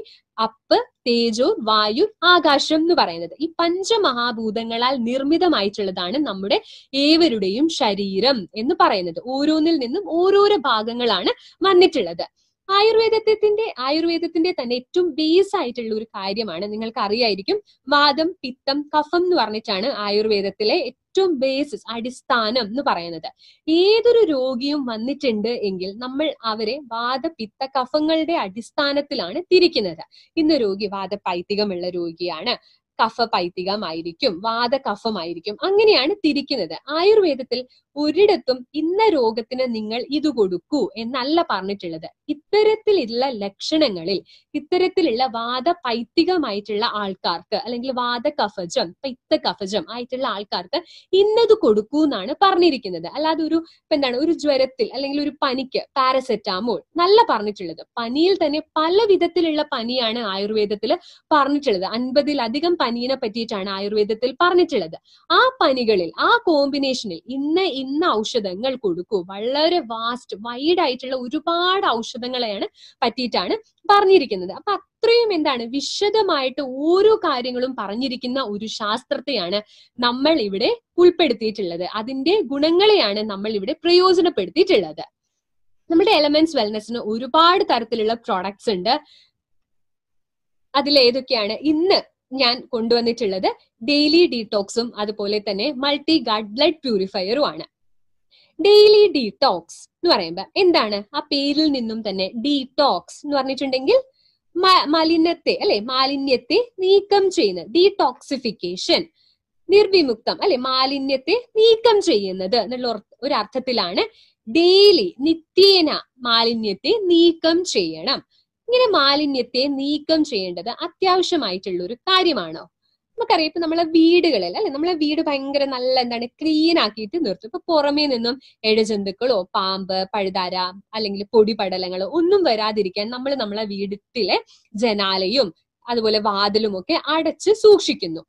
അപ്പ് തേജോ വായു ആകാശം എന്ന് പറയുന്നത് ഈ പഞ്ചമഹാഭൂതങ്ങളാൽ നിർമ്മിതമായിട്ടുള്ളതാണ് നമ്മുടെ ഏവരുടെയും ശരീരം എന്ന് പറയുന്നത് ഓരോന്നിൽ നിന്നും ഓരോരോ ഭാഗങ്ങളാണ് വന്നിട്ടുള്ളത് ആയുർവേദത്തിന്റെ ആയുർവേദത്തിന്റെ തന്നെ ഏറ്റവും ബേസ് ആയിട്ടുള്ള ഒരു കാര്യമാണ് നിങ്ങൾക്ക് അറിയായിരിക്കും വാദം പിത്തം കഫം എന്ന് പറഞ്ഞിട്ടാണ് ആയുർവേദത്തിലെ ഏറ്റവും ബേസിസ് അടിസ്ഥാനം എന്ന് പറയുന്നത് ഏതൊരു രോഗിയും വന്നിട്ടുണ്ട് എങ്കിൽ നമ്മൾ അവരെ വാദപിത്ത കഫങ്ങളുടെ അടിസ്ഥാനത്തിലാണ് തിരിക്കുന്നത് ഇന്ന് രോഗി വാദപൈത്തികമുള്ള രോഗിയാണ് കഫ പൈത്തികമായിരിക്കും വാദകഫമായിരിക്കും അങ്ങനെയാണ് തിരിക്കുന്നത് ആയുർവേദത്തിൽ ഒരിടത്തും ഇന്ന രോഗത്തിന് നിങ്ങൾ ഇത് കൊടുക്കൂ എന്നല്ല പറഞ്ഞിട്ടുള്ളത് ഇത്തരത്തിലുള്ള ലക്ഷണങ്ങളിൽ ഇത്തരത്തിലുള്ള വാദ പൈത്തികമായിട്ടുള്ള ആൾക്കാർക്ക് അല്ലെങ്കിൽ വാദ കഫജം പൈത്ത കഫജം ആയിട്ടുള്ള ആൾക്കാർക്ക് ഇന്നത് കൊടുക്കൂ എന്നാണ് പറഞ്ഞിരിക്കുന്നത് അല്ലാതെ ഒരു എന്താണ് ഒരു ജ്വരത്തിൽ അല്ലെങ്കിൽ ഒരു പനിക്ക് പാരസെറ്റാമോൾ നല്ല പറഞ്ഞിട്ടുള്ളത് പനിയിൽ തന്നെ പല വിധത്തിലുള്ള പനിയാണ് ആയുർവേദത്തിൽ പറഞ്ഞിട്ടുള്ളത് അൻപതിലധികം പനിയെ പറ്റിയിട്ടാണ് ആയുർവേദത്തിൽ പറഞ്ഞിട്ടുള്ളത് ആ പനികളിൽ ആ കോമ്പിനേഷനിൽ ഇന്ന് ഇന്ന് ഔഷധങ്ങൾ കൊടുക്കൂ വളരെ വാസ്റ്റ് വൈഡ് ആയിട്ടുള്ള ഒരുപാട് ഔഷധങ്ങളെയാണ് പറ്റിയിട്ടാണ് പറഞ്ഞിരിക്കുന്നത് അപ്പൊ അത്രയും എന്താണ് വിശദമായിട്ട് ഓരോ കാര്യങ്ങളും പറഞ്ഞിരിക്കുന്ന ഒരു ശാസ്ത്രത്തെയാണ് നമ്മൾ ഇവിടെ ഉൾപ്പെടുത്തിയിട്ടുള്ളത് അതിന്റെ ഗുണങ്ങളെയാണ് നമ്മൾ ഇവിടെ പ്രയോജനപ്പെടുത്തിയിട്ടുള്ളത് നമ്മുടെ എലമെന്റ്സ് വെൽനെസ്സിന് ഒരുപാട് തരത്തിലുള്ള പ്രോഡക്ട്സ് ഉണ്ട് അതിൽ ഏതൊക്കെയാണ് ഇന്ന് ഞാൻ കൊണ്ടുവന്നിട്ടുള്ളത് ഡെയിലി ഡീടോക്സും അതുപോലെ തന്നെ മൾട്ടി ഗാഡ് ബ്ലഡ് പ്യൂരിഫയറും ആണ് ഡെയിലി ഡീടോക്സ് എന്ന് പറയുമ്പോൾ എന്താണ് ആ പേരിൽ നിന്നും തന്നെ ഡീടോക്സ് എന്ന് പറഞ്ഞിട്ടുണ്ടെങ്കിൽ മലിനത്തെ അല്ലെ മാലിന്യത്തെ നീക്കം ചെയ്യുന്ന ഡീടോക്സിഫിക്കേഷൻ നിർവിമുക്തം അല്ലെ മാലിന്യത്തെ നീക്കം ചെയ്യുന്നത് എന്നുള്ള ഒരു അർത്ഥത്തിലാണ് ഡെയിലി നിത്യേന മാലിന്യത്തെ നീക്കം ചെയ്യണം ഇങ്ങനെ മാലിന്യത്തെ നീക്കം ചെയ്യേണ്ടത് അത്യാവശ്യമായിട്ടുള്ള ഒരു കാര്യമാണോ നമുക്കറിയാം ഇപ്പൊ നമ്മളെ വീടുകളിൽ അല്ലെ നമ്മളെ വീട് ഭയങ്കര നല്ല എന്താണ് ക്ലീൻ ആക്കിയിട്ട് നിർത്തും ഇപ്പൊ പുറമേ നിന്നും ഇഴജന്തുക്കളോ പാമ്പ് പഴുതാര അല്ലെങ്കിൽ പൊടിപടലങ്ങളോ ഒന്നും വരാതിരിക്കാൻ നമ്മൾ നമ്മളെ വീടത്തിലെ ജനാലയും അതുപോലെ വാതിലും ഒക്കെ അടച്ച് സൂക്ഷിക്കുന്നു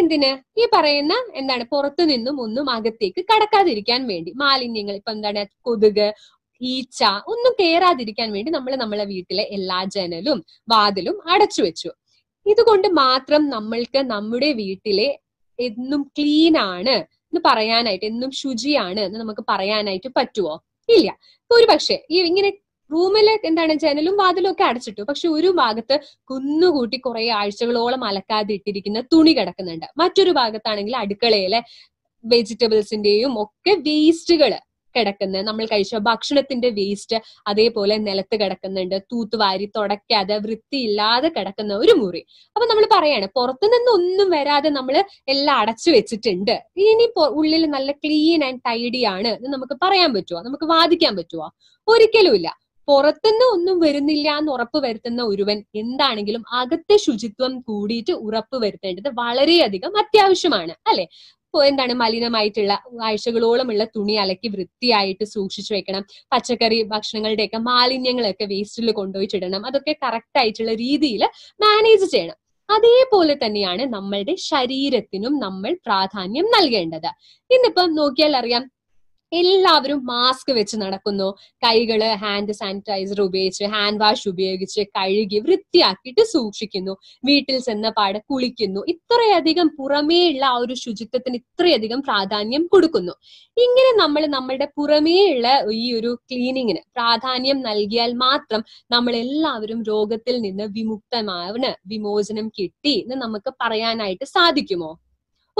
എന്തിന് ഈ പറയുന്ന എന്താണ് പുറത്തു നിന്നും ഒന്നും അകത്തേക്ക് കടക്കാതിരിക്കാൻ വേണ്ടി മാലിന്യങ്ങൾ ഇപ്പൊ എന്താണ് കൊതുക് ഈച്ച ഒന്നും കയറാതിരിക്കാൻ വേണ്ടി നമ്മൾ നമ്മളെ വീട്ടിലെ എല്ലാ ജനലും വാതിലും അടച്ചു വെച്ചു ഇതുകൊണ്ട് മാത്രം നമ്മൾക്ക് നമ്മുടെ വീട്ടിലെ എന്നും ക്ലീൻ ആണ് എന്ന് പറയാനായിട്ട് എന്നും ശുചിയാണ് എന്ന് നമുക്ക് പറയാനായിട്ട് പറ്റുമോ ഇല്ല ഒരു പക്ഷേ ഈ ഇങ്ങനെ റൂമില് എന്താണ് ജനലും വാതിലും ഒക്കെ അടച്ചിട്ടു പക്ഷെ ഒരു ഭാഗത്ത് കുന്നുകൂട്ടി കുറെ ആഴ്ചകളോളം അലക്കാതെ ഇട്ടിരിക്കുന്ന തുണി കിടക്കുന്നുണ്ട് മറ്റൊരു ഭാഗത്താണെങ്കിൽ അടുക്കളയിലെ വെജിറ്റബിൾസിന്റെയും ഒക്കെ വേസ്റ്റുകള് കിടക്കുന്നത് നമ്മൾ കഴിച്ച ഭക്ഷണത്തിന്റെ വേസ്റ്റ് അതേപോലെ നിലത്ത് കിടക്കുന്നുണ്ട് തൂത്തുവാരി തുടക്കാതെ വൃത്തിയില്ലാതെ കിടക്കുന്ന ഒരു മുറി അപ്പൊ നമ്മൾ പറയാണ് പുറത്തുനിന്ന് ഒന്നും വരാതെ നമ്മൾ എല്ലാം അടച്ചു വെച്ചിട്ടുണ്ട് ഇനി ഉള്ളിൽ നല്ല ക്ലീൻ ആൻഡ് ടൈഡി ആണ് എന്ന് നമുക്ക് പറയാൻ പറ്റുമോ നമുക്ക് വാദിക്കാൻ പറ്റുമോ ഒരിക്കലുമില്ല പുറത്തുനിന്ന് ഒന്നും വരുന്നില്ല എന്ന് ഉറപ്പ് വരുത്തുന്ന ഒരുവൻ എന്താണെങ്കിലും അകത്തെ ശുചിത്വം കൂടിയിട്ട് ഉറപ്പ് വരുത്തേണ്ടത് വളരെയധികം അത്യാവശ്യമാണ് അല്ലെ അപ്പോൾ എന്താണ് മലിനമായിട്ടുള്ള ആഴ്ചകളോളമുള്ള തുണി അലക്കി വൃത്തിയായിട്ട് സൂക്ഷിച്ചു വെക്കണം പച്ചക്കറി ഭക്ഷണങ്ങളുടെയൊക്കെ മാലിന്യങ്ങളൊക്കെ വേസ്റ്റിൽ കൊണ്ടുപോയിട്ടിടണം അതൊക്കെ കറക്റ്റ് ആയിട്ടുള്ള രീതിയിൽ മാനേജ് ചെയ്യണം അതേപോലെ തന്നെയാണ് നമ്മളുടെ ശരീരത്തിനും നമ്മൾ പ്രാധാന്യം നൽകേണ്ടത് ഇന്നിപ്പം നോക്കിയാൽ അറിയാം എല്ലാവരും മാസ്ക് വെച്ച് നടക്കുന്നു കൈകള് ഹാൻഡ് സാനിറ്റൈസർ ഉപയോഗിച്ച് ഹാൻഡ് വാഷ് ഉപയോഗിച്ച് കഴുകി വൃത്തിയാക്കിയിട്ട് സൂക്ഷിക്കുന്നു വീട്ടിൽ ചെന്ന പാടെ കുളിക്കുന്നു ഇത്രയധികം പുറമേയുള്ള ആ ഒരു ശുചിത്വത്തിന് ഇത്രയധികം പ്രാധാന്യം കൊടുക്കുന്നു ഇങ്ങനെ നമ്മൾ നമ്മളുടെ പുറമേയുള്ള ഈ ഒരു ക്ലീനിങ്ങിന് പ്രാധാന്യം നൽകിയാൽ മാത്രം നമ്മൾ എല്ലാവരും രോഗത്തിൽ നിന്ന് വിമുക്തമാവന് വിമോചനം കിട്ടി എന്ന് നമുക്ക് പറയാനായിട്ട് സാധിക്കുമോ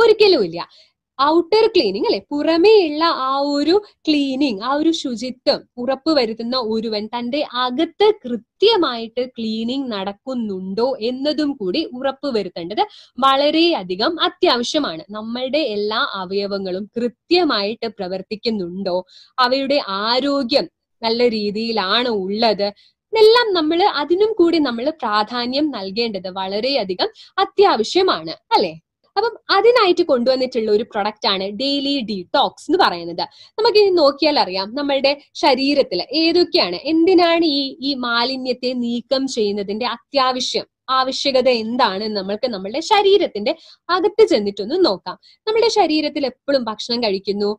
ഒരിക്കലും ഇല്ല ഔട്ടർ ക്ലീനിങ് അല്ലെ പുറമേയുള്ള ആ ഒരു ക്ലീനിങ് ആ ഒരു ശുചിത്വം ഉറപ്പ് വരുത്തുന്ന ഒരുവൻ തന്റെ അകത്ത് കൃത്യമായിട്ട് ക്ലീനിങ് നടക്കുന്നുണ്ടോ എന്നതും കൂടി ഉറപ്പ് വരുത്തേണ്ടത് വളരെയധികം അത്യാവശ്യമാണ് നമ്മളുടെ എല്ലാ അവയവങ്ങളും കൃത്യമായിട്ട് പ്രവർത്തിക്കുന്നുണ്ടോ അവയുടെ ആരോഗ്യം നല്ല രീതിയിലാണ് ഉള്ളത് ഇതെല്ലാം നമ്മൾ അതിനും കൂടി നമ്മൾ പ്രാധാന്യം നൽകേണ്ടത് വളരെയധികം അത്യാവശ്യമാണ് അല്ലേ അപ്പം അതിനായിട്ട് കൊണ്ടുവന്നിട്ടുള്ള ഒരു പ്രൊഡക്റ്റ് ആണ് ഡെയിലി ഡീടോക്സ് എന്ന് പറയുന്നത് നമുക്ക് ഇനി നോക്കിയാൽ അറിയാം നമ്മളുടെ ശരീരത്തിൽ ഏതൊക്കെയാണ് എന്തിനാണ് ഈ ഈ മാലിന്യത്തെ നീക്കം ചെയ്യുന്നതിന്റെ അത്യാവശ്യം ആവശ്യകത എന്താണ് നമ്മൾക്ക് നമ്മളുടെ ശരീരത്തിന്റെ അകത്ത് ചെന്നിട്ടൊന്ന് നോക്കാം നമ്മുടെ ശരീരത്തിൽ എപ്പോഴും ഭക്ഷണം കഴിക്കുന്നു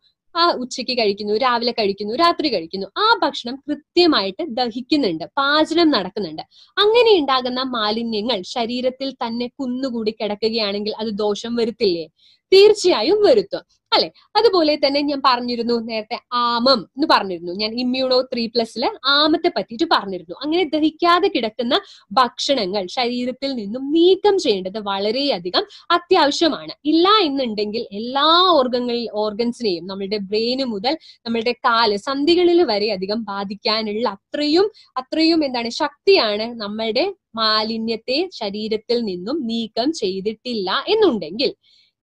ആ ഉച്ചയ്ക്ക് കഴിക്കുന്നു രാവിലെ കഴിക്കുന്നു രാത്രി കഴിക്കുന്നു ആ ഭക്ഷണം കൃത്യമായിട്ട് ദഹിക്കുന്നുണ്ട് പാചനം നടക്കുന്നുണ്ട് അങ്ങനെ ഉണ്ടാകുന്ന മാലിന്യങ്ങൾ ശരീരത്തിൽ തന്നെ കുന്നുകൂടി കിടക്കുകയാണെങ്കിൽ അത് ദോഷം വരുത്തില്ലേ തീർച്ചയായും വരുത്തും അല്ലെ അതുപോലെ തന്നെ ഞാൻ പറഞ്ഞിരുന്നു നേരത്തെ ആമം എന്ന് പറഞ്ഞിരുന്നു ഞാൻ ഇമ്മ്യൂണോ ത്രീ പ്ലസ്സിൽ ആമത്തെ പറ്റിയിട്ട് പറഞ്ഞിരുന്നു അങ്ങനെ ദഹിക്കാതെ കിടക്കുന്ന ഭക്ഷണങ്ങൾ ശരീരത്തിൽ നിന്നും നീക്കം ചെയ്യേണ്ടത് വളരെയധികം അത്യാവശ്യമാണ് ഇല്ല എന്നുണ്ടെങ്കിൽ എല്ലാ ഓർഗങ്ങളിൽ ഓർഗൻസിനെയും നമ്മുടെ ബ്രെയിന് മുതൽ നമ്മുടെ കാല് സന്ധികളിൽ വരെ അധികം ബാധിക്കാനുള്ള അത്രയും അത്രയും എന്താണ് ശക്തിയാണ് നമ്മളുടെ മാലിന്യത്തെ ശരീരത്തിൽ നിന്നും നീക്കം ചെയ്തിട്ടില്ല എന്നുണ്ടെങ്കിൽ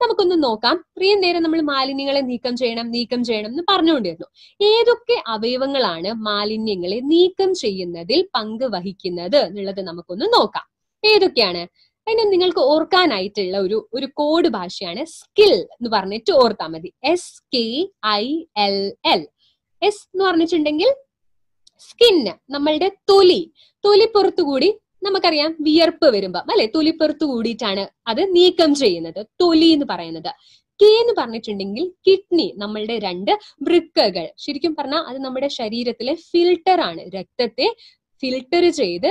നമുക്കൊന്ന് നോക്കാം ഇത്രയും നേരം നമ്മൾ മാലിന്യങ്ങളെ നീക്കം ചെയ്യണം നീക്കം ചെയ്യണം എന്ന് പറഞ്ഞുകൊണ്ടിരുന്നു ഏതൊക്കെ അവയവങ്ങളാണ് മാലിന്യങ്ങളെ നീക്കം ചെയ്യുന്നതിൽ പങ്ക് വഹിക്കുന്നത് എന്നുള്ളത് നമുക്കൊന്ന് നോക്കാം ഏതൊക്കെയാണ് അതിനെ നിങ്ങൾക്ക് ഓർക്കാനായിട്ടുള്ള ഒരു ഒരു കോഡ് ഭാഷയാണ് സ്കിൽ എന്ന് പറഞ്ഞിട്ട് ഓർത്താൽ മതി S K I L L S എന്ന് പറഞ്ഞിട്ടുണ്ടെങ്കിൽ സ്കിൻ നമ്മളുടെ തൊലി തൊലി പുറത്തുകൂടി നമുക്കറിയാം വിയർപ്പ് വരുമ്പോൾ അല്ലെ തൊലിപ്പുറത്ത് കൂടിയിട്ടാണ് അത് നീക്കം ചെയ്യുന്നത് തൊലി എന്ന് പറയുന്നത് കെ എന്ന് പറഞ്ഞിട്ടുണ്ടെങ്കിൽ കിഡ്നി നമ്മളുടെ രണ്ട് വൃക്കകൾ ശരിക്കും പറഞ്ഞാൽ അത് നമ്മുടെ ശരീരത്തിലെ ഫിൽട്ടർ ആണ് രക്തത്തെ ഫിൽട്ടർ ചെയ്ത്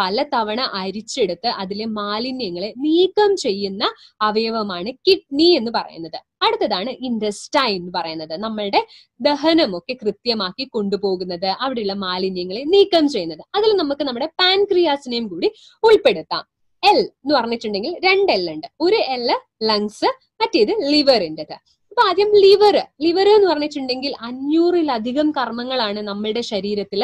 പല തവണ അരിച്ചെടുത്ത് അതിലെ മാലിന്യങ്ങളെ നീക്കം ചെയ്യുന്ന അവയവമാണ് കിഡ്നി എന്ന് പറയുന്നത് അടുത്തതാണ് ഇൻഡസ്റ്റൈൻ എന്ന് പറയുന്നത് നമ്മളുടെ ദഹനമൊക്കെ കൃത്യമാക്കി കൊണ്ടുപോകുന്നത് അവിടെയുള്ള മാലിന്യങ്ങളെ നീക്കം ചെയ്യുന്നത് അതിൽ നമുക്ക് നമ്മുടെ പാൻക്രിയാസിനെയും കൂടി ഉൾപ്പെടുത്താം എൽ എന്ന് പറഞ്ഞിട്ടുണ്ടെങ്കിൽ രണ്ട് എൽ ഉണ്ട് ഒരു എൽ ലങ്സ് മറ്റേത് ലിവറിൻ്റെത് അപ്പൊ ആദ്യം ലിവർ ലിവർ എന്ന് പറഞ്ഞിട്ടുണ്ടെങ്കിൽ അഞ്ഞൂറിലധികം കർമ്മങ്ങളാണ് നമ്മുടെ ശരീരത്തിൽ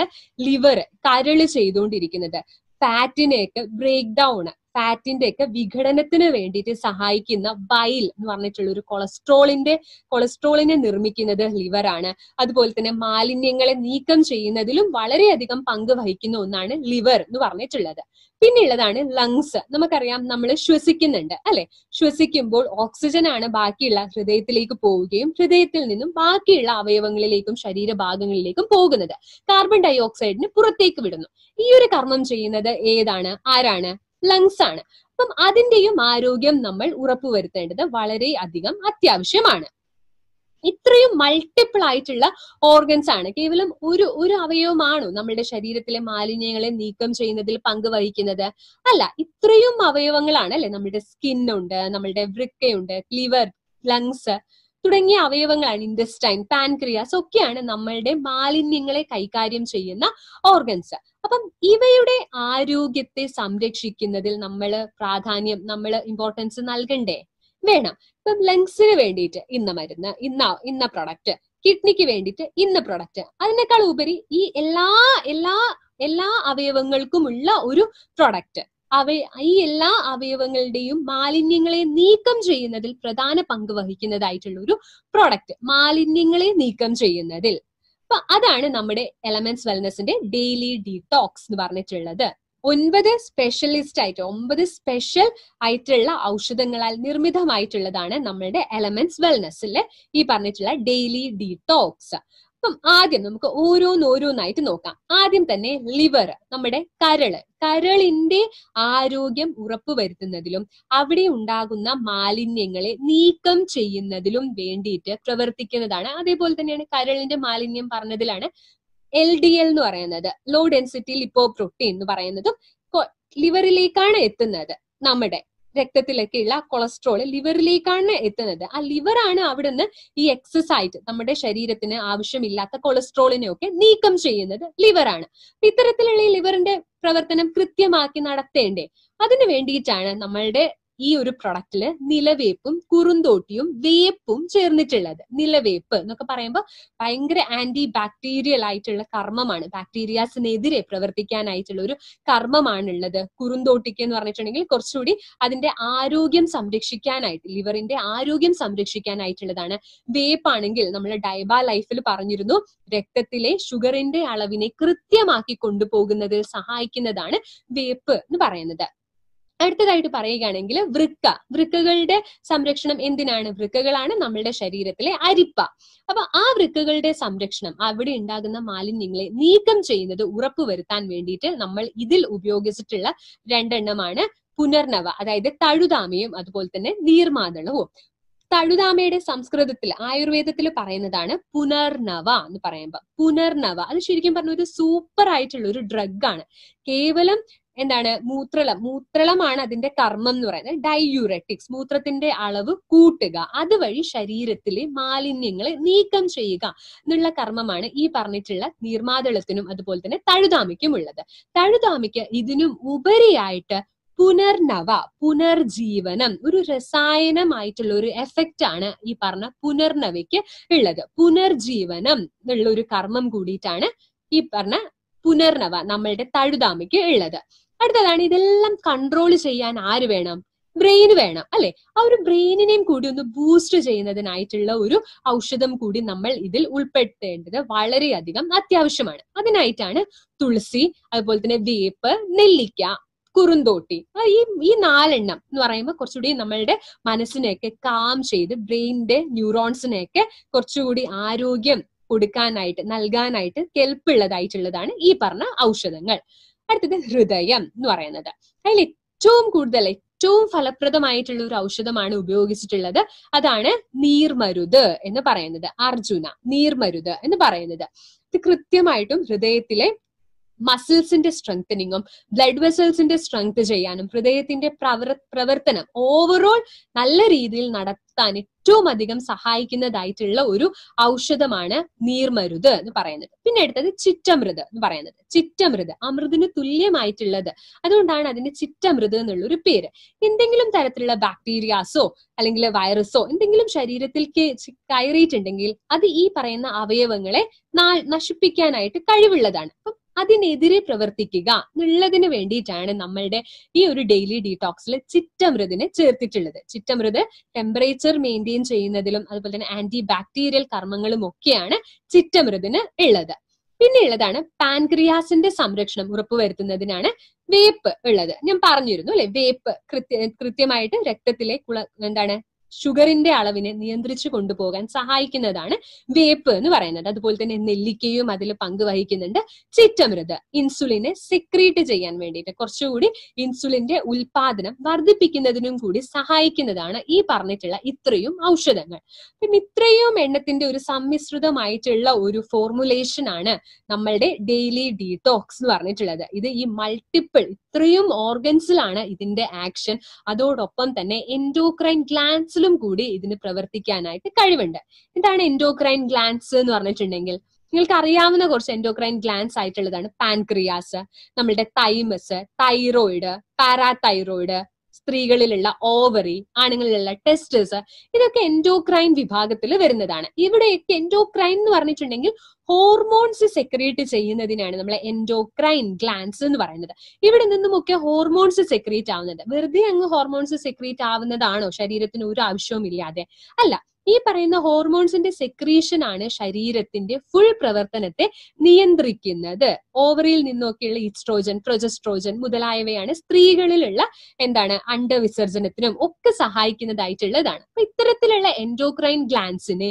ലിവർ കരള് ചെയ്തുകൊണ്ടിരിക്കുന്നത് ഫാറ്റിനെയൊക്കെ ബ്രേക്ക് ഡൗൺ ഫാറ്റിന്റെ ഒക്കെ വിഘടനത്തിന് വേണ്ടിയിട്ട് സഹായിക്കുന്ന ബൈൽ എന്ന് പറഞ്ഞിട്ടുള്ള ഒരു കൊളസ്ട്രോളിന്റെ കൊളസ്ട്രോളിനെ നിർമ്മിക്കുന്നത് ലിവറാണ് അതുപോലെ തന്നെ മാലിന്യങ്ങളെ നീക്കം ചെയ്യുന്നതിലും വളരെയധികം പങ്ക് വഹിക്കുന്ന ഒന്നാണ് ലിവർ എന്ന് പറഞ്ഞിട്ടുള്ളത് പിന്നെയുള്ളതാണ് ലങ്സ് നമുക്കറിയാം നമ്മൾ ശ്വസിക്കുന്നുണ്ട് അല്ലെ ശ്വസിക്കുമ്പോൾ ഓക്സിജൻ ആണ് ബാക്കിയുള്ള ഹൃദയത്തിലേക്ക് പോവുകയും ഹൃദയത്തിൽ നിന്നും ബാക്കിയുള്ള അവയവങ്ങളിലേക്കും ശരീരഭാഗങ്ങളിലേക്കും പോകുന്നത് കാർബൺ ഡൈ ഓക്സൈഡിന് പുറത്തേക്ക് വിടുന്നു ഈ ഒരു കർമ്മം ചെയ്യുന്നത് ഏതാണ് ആരാണ് ലങ്സ് ആണ് അപ്പം അതിന്റെയും ആരോഗ്യം നമ്മൾ ഉറപ്പുവരുത്തേണ്ടത് വളരെ അധികം അത്യാവശ്യമാണ് ഇത്രയും മൾട്ടിപ്പിൾ ആയിട്ടുള്ള ഓർഗൻസ് ആണ് കേവലം ഒരു ഒരു അവയവമാണോ നമ്മുടെ ശരീരത്തിലെ മാലിന്യങ്ങളെ നീക്കം ചെയ്യുന്നതിൽ പങ്ക് വഹിക്കുന്നത് അല്ല ഇത്രയും അവയവങ്ങളാണ് അല്ലെ നമ്മുടെ സ്കിന്നുണ്ട് നമ്മളുടെ വൃക്കയുണ്ട് ലിവർ ലങ്സ് തുടങ്ങിയ അവയവങ്ങളാണ് ഇൻഡസ്റ്റൈൻ പാൻക്രിയാസ് ഒക്കെയാണ് നമ്മളുടെ മാലിന്യങ്ങളെ കൈകാര്യം ചെയ്യുന്ന ഓർഗൻസ് അപ്പം ഇവയുടെ ആരോഗ്യത്തെ സംരക്ഷിക്കുന്നതിൽ നമ്മൾ പ്രാധാന്യം നമ്മൾ ഇമ്പോർട്ടൻസ് നൽകണ്ടേ വേണം ഇപ്പം ലങ്സിന് വേണ്ടിയിട്ട് ഇന്ന മരുന്ന് ഇന്ന ഇന്ന പ്രൊഡക്റ്റ് കിഡ്നിക്ക് വേണ്ടിയിട്ട് ഇന്ന പ്രൊഡക്റ്റ് അതിനേക്കാൾ ഉപരി ഈ എല്ലാ എല്ലാ എല്ലാ അവയവങ്ങൾക്കുമുള്ള ഒരു പ്രൊഡക്റ്റ് അവ ഈ എല്ലാ അവയവങ്ങളുടെയും മാലിന്യങ്ങളെ നീക്കം ചെയ്യുന്നതിൽ പ്രധാന പങ്ക് വഹിക്കുന്നതായിട്ടുള്ള ഒരു പ്രോഡക്റ്റ് മാലിന്യങ്ങളെ നീക്കം ചെയ്യുന്നതിൽ അപ്പൊ അതാണ് നമ്മുടെ എലമെന്റ്സ് വെൽനെസിന്റെ ഡെയിലി ഡീടോക്സ് എന്ന് പറഞ്ഞിട്ടുള്ളത് ഒൻപത് സ്പെഷ്യലിസ്റ്റ് ആയിട്ട് ഒമ്പത് സ്പെഷ്യൽ ആയിട്ടുള്ള ഔഷധങ്ങളാൽ നിർമ്മിതമായിട്ടുള്ളതാണ് നമ്മളുടെ എലമെന്റ്സ് വെൽനെസ്സിലെ ഈ പറഞ്ഞിട്ടുള്ള ഡെയിലി ഡീടോക്സ് അപ്പം ആദ്യം നമുക്ക് ഓരോന്നോരോന്നായിട്ട് നോക്കാം ആദ്യം തന്നെ ലിവർ നമ്മുടെ കരള് കരളിന്റെ ആരോഗ്യം ഉറപ്പുവരുത്തുന്നതിലും അവിടെ ഉണ്ടാകുന്ന മാലിന്യങ്ങളെ നീക്കം ചെയ്യുന്നതിലും വേണ്ടിയിട്ട് പ്രവർത്തിക്കുന്നതാണ് അതേപോലെ തന്നെയാണ് കരളിന്റെ മാലിന്യം പറഞ്ഞതിലാണ് എൽ ഡി എൽ എന്ന് പറയുന്നത് ലോ ഡെൻസിറ്റി ലിപ്പോ പ്രോട്ടീൻ എന്ന് പറയുന്നതും ലിവറിലേക്കാണ് എത്തുന്നത് നമ്മുടെ രക്തത്തിലൊക്കെയുള്ള കൊളസ്ട്രോൾ ലിവറിലേക്കാണ് എത്തുന്നത് ആ ലിവറാണ് അവിടെ നിന്ന് ഈ ആയിട്ട് നമ്മുടെ ശരീരത്തിന് ആവശ്യമില്ലാത്ത കൊളസ്ട്രോളിനെ ഒക്കെ നീക്കം ചെയ്യുന്നത് ലിവറാണ് ഇത്തരത്തിലുള്ള ഈ ലിവറിന്റെ പ്രവർത്തനം കൃത്യമാക്കി നടത്തേണ്ടേ അതിനു വേണ്ടിയിട്ടാണ് നമ്മളുടെ ഈ ഒരു പ്രൊഡക്റ്റില് നിലവേപ്പും കുറുന്തോട്ടിയും വേപ്പും ചേർന്നിട്ടുള്ളത് നിലവേപ്പ് എന്നൊക്കെ പറയുമ്പോൾ ഭയങ്കര ആന്റി ബാക്ടീരിയൽ ആയിട്ടുള്ള കർമ്മമാണ് ബാക്ടീരിയാസിനെതിരെ പ്രവർത്തിക്കാനായിട്ടുള്ള ഒരു കർമ്മമാണുള്ളത് കുറുന്തോട്ടിക്ക് എന്ന് പറഞ്ഞിട്ടുണ്ടെങ്കിൽ കുറച്ചുകൂടി അതിന്റെ ആരോഗ്യം സംരക്ഷിക്കാനായിട്ട് ലിവറിന്റെ ആരോഗ്യം സംരക്ഷിക്കാനായിട്ടുള്ളതാണ് വേപ്പാണെങ്കിൽ നമ്മൾ ഡയബ ലൈഫിൽ പറഞ്ഞിരുന്നു രക്തത്തിലെ ഷുഗറിന്റെ അളവിനെ കൃത്യമാക്കി കൊണ്ടുപോകുന്നതിൽ സഹായിക്കുന്നതാണ് വേപ്പ് എന്ന് പറയുന്നത് അടുത്തതായിട്ട് പറയുകയാണെങ്കിൽ വൃക്ക വൃക്കകളുടെ സംരക്ഷണം എന്തിനാണ് വൃക്കകളാണ് നമ്മളുടെ ശരീരത്തിലെ അരിപ്പ അപ്പൊ ആ വൃക്കകളുടെ സംരക്ഷണം അവിടെ ഉണ്ടാകുന്ന മാലിന്യങ്ങളെ നീക്കം ചെയ്യുന്നത് ഉറപ്പുവരുത്താൻ വേണ്ടിയിട്ട് നമ്മൾ ഇതിൽ ഉപയോഗിച്ചിട്ടുള്ള രണ്ടെണ്ണമാണ് പുനർനവ അതായത് തഴുതാമയും അതുപോലെ തന്നെ നീർമാതളവും തഴുതാമയുടെ സംസ്കൃതത്തിൽ ആയുർവേദത്തിൽ പറയുന്നതാണ് പുനർനവ എന്ന് പറയുമ്പോൾ പുനർനവ അത് ശരിക്കും പറഞ്ഞ ഒരു സൂപ്പർ ആയിട്ടുള്ള ഒരു ഡ്രഗ് ആണ് കേവലം എന്താണ് മൂത്രളം മൂത്രളമാണ് അതിന്റെ കർമ്മം എന്ന് പറയുന്നത് ഡൈയൂററ്റിക്സ് മൂത്രത്തിന്റെ അളവ് കൂട്ടുക അതുവഴി ശരീരത്തിലെ മാലിന്യങ്ങളെ നീക്കം ചെയ്യുക എന്നുള്ള കർമ്മമാണ് ഈ പറഞ്ഞിട്ടുള്ള നീർമാതളത്തിനും അതുപോലെ തന്നെ തഴുതാമയ്ക്കും ഉള്ളത് തഴുതാമയ്ക്ക് ഇതിനും ഉപരിയായിട്ട് പുനർനവ പുനർജീവനം ഒരു രസായനമായിട്ടുള്ള ഒരു എഫക്റ്റ് ആണ് ഈ പറഞ്ഞ പുനർനവയ്ക്ക് ഉള്ളത് പുനർജീവനം എന്നുള്ള ഒരു കർമ്മം കൂടിയിട്ടാണ് ഈ പറഞ്ഞ പുനർനവ നമ്മളുടെ തഴുതാമയ്ക്ക് ഉള്ളത് അടുത്തതാണ് ഇതെല്ലാം കൺട്രോൾ ചെയ്യാൻ ആര് വേണം ബ്രെയിൻ വേണം അല്ലെ ആ ഒരു ബ്രെയിനിനെയും കൂടി ഒന്ന് ബൂസ്റ്റ് ചെയ്യുന്നതിനായിട്ടുള്ള ഒരു ഔഷധം കൂടി നമ്മൾ ഇതിൽ ഉൾപ്പെടുത്തേണ്ടത് വളരെയധികം അത്യാവശ്യമാണ് അതിനായിട്ടാണ് തുളസി അതുപോലെ തന്നെ വേപ്പ് നെല്ലിക്ക കുറുന്തോട്ടി ഈ ഈ നാലെണ്ണം എന്ന് പറയുമ്പോൾ കുറച്ചുകൂടി നമ്മളുടെ മനസ്സിനെയൊക്കെ കാം ചെയ്ത് ബ്രെയിനിന്റെ ന്യൂറോൺസിനെയൊക്കെ കുറച്ചുകൂടി ആരോഗ്യം കൊടുക്കാനായിട്ട് നൽകാനായിട്ട് കെൽപ്പുള്ളതായിട്ടുള്ളതാണ് ഈ പറഞ്ഞ ഔഷധങ്ങൾ അടുത്തത് ഹൃദയം എന്ന് പറയുന്നത് അതിൽ ഏറ്റവും കൂടുതൽ ഏറ്റവും ഫലപ്രദമായിട്ടുള്ള ഒരു ഔഷധമാണ് ഉപയോഗിച്ചിട്ടുള്ളത് അതാണ് നീർമരുത് എന്ന് പറയുന്നത് അർജുന നീർമരുത് എന്ന് പറയുന്നത് ഇത് കൃത്യമായിട്ടും ഹൃദയത്തിലെ മസിൽസിന്റെ സ്ട്രെങ്തനിങ്ങും ബ്ലഡ് വെസൽസിന്റെ സ്ട്രെങ്ത് ചെയ്യാനും ഹൃദയത്തിന്റെ പ്രവർ പ്രവർത്തനം ഓവറോൾ നല്ല രീതിയിൽ നടത്താൻ ഏറ്റവും അധികം സഹായിക്കുന്നതായിട്ടുള്ള ഒരു ഔഷധമാണ് നീർമരുത് എന്ന് പറയുന്നത് പിന്നെ അടുത്തത് ചിറ്റമൃത് എന്ന് പറയുന്നത് ചിറ്റമൃത് അമൃതിന് തുല്യമായിട്ടുള്ളത് അതുകൊണ്ടാണ് അതിന് ചിറ്റമൃത് എന്നുള്ള ഒരു പേര് എന്തെങ്കിലും തരത്തിലുള്ള ബാക്ടീരിയാസോ അല്ലെങ്കിൽ വൈറസോ എന്തെങ്കിലും ശരീരത്തിൽ കയറിയിട്ടുണ്ടെങ്കിൽ അത് ഈ പറയുന്ന അവയവങ്ങളെ നശിപ്പിക്കാനായിട്ട് കഴിവുള്ളതാണ് അപ്പം അതിനെതിരെ പ്രവർത്തിക്കുക എന്നുള്ളതിന് വേണ്ടിയിട്ടാണ് നമ്മളുടെ ഈ ഒരു ഡെയിലി ഡീടോക്സിൽ ചിറ്റമൃതിനെ ചേർത്തിട്ടുള്ളത് ചിറ്റമൃത് ടെമ്പറേച്ചർ മെയിൻറ്റെയിൻ ചെയ്യുന്നതിലും അതുപോലെ തന്നെ ആന്റി ബാക്ടീരിയൽ കർമ്മങ്ങളും ഒക്കെയാണ് ചിറ്റമൃതിന് ഉള്ളത് പിന്നെ ഉള്ളതാണ് പാൻക്രിയാസിന്റെ സംരക്ഷണം ഉറപ്പുവരുത്തുന്നതിനാണ് വേപ്പ് ഉള്ളത് ഞാൻ പറഞ്ഞിരുന്നു അല്ലെ വേപ്പ് കൃത്യ കൃത്യമായിട്ട് രക്തത്തിലെ കുള എന്താണ് ഷുഗറിന്റെ അളവിനെ നിയന്ത്രിച്ചു കൊണ്ടുപോകാൻ സഹായിക്കുന്നതാണ് വേപ്പ് എന്ന് പറയുന്നത് അതുപോലെ തന്നെ നെല്ലിക്കയും അതിൽ പങ്ക് വഹിക്കുന്നുണ്ട് ചിറ്റമൃത് ഇൻസുലിനെ സെക്രീറ്റ് ചെയ്യാൻ വേണ്ടിയിട്ട് കുറച്ചുകൂടി ഇൻസുലിന്റെ ഉൽപാദനം വർദ്ധിപ്പിക്കുന്നതിനും കൂടി സഹായിക്കുന്നതാണ് ഈ പറഞ്ഞിട്ടുള്ള ഇത്രയും ഔഷധങ്ങൾ പിന്നെ ഇത്രയും എണ്ണത്തിന്റെ ഒരു സമ്മിശ്രിതമായിട്ടുള്ള ഒരു ഫോർമുലേഷൻ ആണ് നമ്മളുടെ ഡെയിലി ഡീടോക്സ് എന്ന് പറഞ്ഞിട്ടുള്ളത് ഇത് ഈ മൾട്ടിപ്പിൾ ഇത്രയും ഓർഗൻസിലാണ് ഇതിന്റെ ആക്ഷൻ അതോടൊപ്പം തന്നെ എൻഡോക്രൈൻ ഗ്ലാൻസിൽ ഗ്ലാൻഡ്സിലും കൂടി ഇതിന് പ്രവർത്തിക്കാനായിട്ട് കഴിവുണ്ട് എന്താണ് എൻഡോക്രൈൻ ഗ്ലാൻസ് എന്ന് പറഞ്ഞിട്ടുണ്ടെങ്കിൽ നിങ്ങൾക്ക് അറിയാവുന്ന കുറച്ച് എൻഡോക്രൈൻ ഗ്ലാൻസ് ആയിട്ടുള്ളതാണ് പാൻക്രിയാസ് നമ്മളുടെ തൈമസ് തൈറോയിഡ് പാരാതൈറോയിഡ് സ്ത്രീകളിലുള്ള ഓവറി ആണുങ്ങളിലുള്ള ടെസ്റ്റേഴ്സ് ഇതൊക്കെ എൻഡോക്രൈൻ വിഭാഗത്തിൽ വരുന്നതാണ് ഇവിടെയൊക്കെ എൻഡോക്രൈൻ എന്ന് പറഞ്ഞിട്ടുണ്ടെങ്കിൽ ഹോർമോൺസ് സെക്രിയേറ്റ് ചെയ്യുന്നതിനാണ് നമ്മൾ എൻഡോക്രൈൻ ഗ്ലാൻസ് എന്ന് പറയുന്നത് ഇവിടെ നിന്നുമൊക്കെ ഹോർമോൺസ് സെക്രിയേറ്റ് ആവുന്നുണ്ട് വെറുതെ അങ്ങ് ഹോർമോൺസ് സെക്രിയേറ്റ് ആവുന്നതാണോ ശരീരത്തിന് ഒരു ആവശ്യവും ഇല്ലാതെ അല്ല ഈ പറയുന്ന ഹോർമോൺസിന്റെ സെക്രീഷൻ ആണ് ശരീരത്തിന്റെ ഫുൾ പ്രവർത്തനത്തെ നിയന്ത്രിക്കുന്നത് ഓവറിയിൽ നിന്നൊക്കെയുള്ള ഈസ്ട്രോജൻ പ്രൊജസ്ട്രോജൻ മുതലായവയാണ് സ്ത്രീകളിലുള്ള എന്താണ് അണ്ടവിസർജനത്തിനും ഒക്കെ സഹായിക്കുന്നതായിട്ടുള്ളതാണ് അപ്പൊ ഇത്തരത്തിലുള്ള എൻഡോക്രൈൻ ഗ്ലാൻസിന്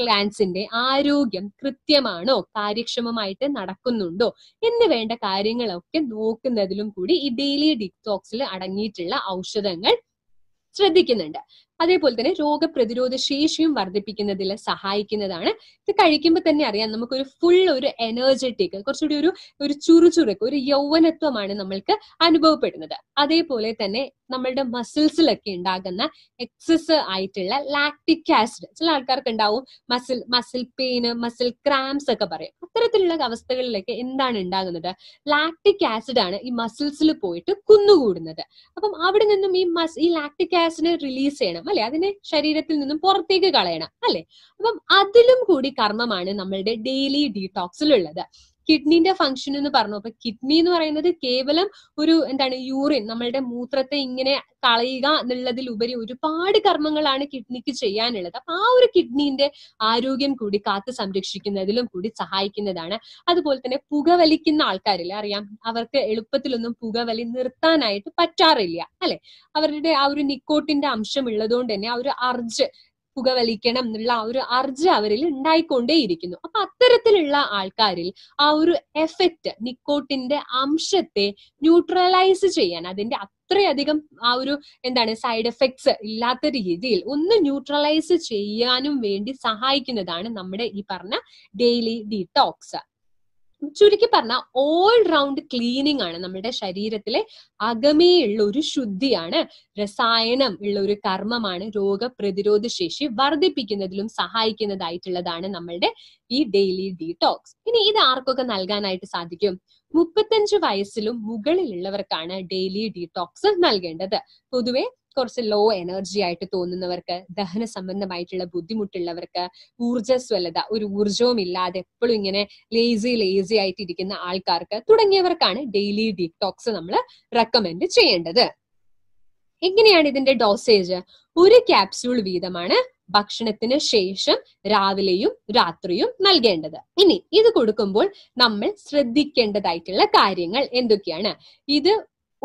ഗ്ലാൻസിന്റെ ആരോഗ്യം കൃത്യമാണോ കാര്യക്ഷമമായിട്ട് നടക്കുന്നുണ്ടോ എന്ന് വേണ്ട കാര്യങ്ങളൊക്കെ നോക്കുന്നതിലും കൂടി ഈ ഡെയിലി ഡിക്ടോക്സിൽ അടങ്ങിയിട്ടുള്ള ഔഷധങ്ങൾ ശ്രദ്ധിക്കുന്നുണ്ട് അതേപോലെ തന്നെ രോഗപ്രതിരോധ ശേഷിയും വർദ്ധിപ്പിക്കുന്നതിൽ സഹായിക്കുന്നതാണ് ഇത് കഴിക്കുമ്പോൾ തന്നെ അറിയാം നമുക്കൊരു ഫുൾ ഒരു എനർജറ്റിക് കുറച്ചുകൂടി ഒരു ഒരു ചുറുചുറുക്ക് ഒരു യൗവനത്വമാണ് നമ്മൾക്ക് അനുഭവപ്പെടുന്നത് അതേപോലെ തന്നെ നമ്മളുടെ മസിൽസിലൊക്കെ ഉണ്ടാകുന്ന എക്സസ് ആയിട്ടുള്ള ലാക്ടിക് ആസിഡ് ചില ആൾക്കാർക്ക് ഉണ്ടാവും muscle muscle pain muscle cramps ഒക്കെ പറയും അത്തരത്തിലുള്ള അവസ്ഥകളിലൊക്കെ എന്താണ് ഉണ്ടാകുന്നത് ലാക്ടിക് ആസിഡ് ആണ് ഈ മസിൽസിൽ പോയിട്ട് കുന്നുകൂടുന്നത് അപ്പം അവിടെ നിന്നും ഈ മസ് ഈ ലാക്ടിക് ആസിഡിനെ റിലീസ് ചെയ്യണം അല്ലെ അതിനെ ശരീരത്തിൽ നിന്നും പുറത്തേക്ക് കളയണം അല്ലെ അപ്പം അതിലും കൂടി കർമ്മമാണ് നമ്മളുടെ ഡെയിലി ഡീടോക്സിൽ ഉള്ളത് കിഡ്നിന്റെ ഫംഗ്ഷൻ എന്ന് പറഞ്ഞു അപ്പൊ കിഡ്നി എന്ന് പറയുന്നത് കേവലം ഒരു എന്താണ് യൂറിൻ നമ്മളുടെ മൂത്രത്തെ ഇങ്ങനെ കളയുക എന്നുള്ളതിൽ ഉപരി ഒരുപാട് കർമ്മങ്ങളാണ് കിഡ്നിക്ക് ചെയ്യാനുള്ളത് അപ്പൊ ആ ഒരു കിഡ്നിന്റെ ആരോഗ്യം കൂടി കാത്തു സംരക്ഷിക്കുന്നതിലും കൂടി സഹായിക്കുന്നതാണ് അതുപോലെ തന്നെ പുകവലിക്കുന്ന ആൾക്കാരില്ല അറിയാം അവർക്ക് എളുപ്പത്തിലൊന്നും പുകവലി നിർത്താനായിട്ട് പറ്റാറില്ല അല്ലെ അവരുടെ ആ ഒരു നിക്കോട്ടിന്റെ അംശം ഉള്ളതുകൊണ്ട് തന്നെ ആ ഒരു അർജ് പുകവലിക്കണം എന്നുള്ള ആ ഒരു അർജ അവരിൽ ഉണ്ടായിക്കൊണ്ടേയിരിക്കുന്നു അപ്പൊ അത്തരത്തിലുള്ള ആൾക്കാരിൽ ആ ഒരു എഫക്റ്റ് നിക്കോട്ടിന്റെ അംശത്തെ ന്യൂട്രലൈസ് ചെയ്യാൻ അതിന്റെ അത്രയധികം ആ ഒരു എന്താണ് സൈഡ് എഫക്ട്സ് ഇല്ലാത്ത രീതിയിൽ ഒന്ന് ന്യൂട്രലൈസ് ചെയ്യാനും വേണ്ടി സഹായിക്കുന്നതാണ് നമ്മുടെ ഈ പറഞ്ഞ ഡെയിലി ടോക്സ് ചുരുക്കി പറഞ്ഞാൽ ഓൾ റൗണ്ട് ക്ലീനിങ് ആണ് നമ്മുടെ ശരീരത്തിലെ അകമേയുള്ള ഒരു ശുദ്ധിയാണ് രസായനം ഉള്ള ഒരു കർമ്മമാണ് രോഗപ്രതിരോധ ശേഷി വർദ്ധിപ്പിക്കുന്നതിലും സഹായിക്കുന്നതായിട്ടുള്ളതാണ് നമ്മളുടെ ഈ ഡെയിലി ഡീടോക്സ് ഇനി ഇത് ആർക്കൊക്കെ നൽകാനായിട്ട് സാധിക്കും മുപ്പത്തഞ്ച് വയസ്സിലും മുകളിലുള്ളവർക്കാണ് ഡെയിലി ഡീടോക്സ് നൽകേണ്ടത് പൊതുവെ കുറച്ച് ലോ എനർജി ആയിട്ട് തോന്നുന്നവർക്ക് ദഹന സംബന്ധമായിട്ടുള്ള ബുദ്ധിമുട്ടുള്ളവർക്ക് ഊർജ്ജസ്വലത ഒരു ഊർജവും ഇല്ലാതെ എപ്പോഴും ഇങ്ങനെ ലേസി ലേസി ആയിട്ട് ഇരിക്കുന്ന ആൾക്കാർക്ക് തുടങ്ങിയവർക്കാണ് ഡെയിലി ഡീടോക്സ് നമ്മൾ റെക്കമെൻഡ് ചെയ്യേണ്ടത് എങ്ങനെയാണ് ഇതിന്റെ ഡോസേജ് ഒരു ക്യാപ്സ്യൂൾ വീതമാണ് ഭക്ഷണത്തിന് ശേഷം രാവിലെയും രാത്രിയും നൽകേണ്ടത് ഇനി ഇത് കൊടുക്കുമ്പോൾ നമ്മൾ ശ്രദ്ധിക്കേണ്ടതായിട്ടുള്ള കാര്യങ്ങൾ എന്തൊക്കെയാണ് ഇത്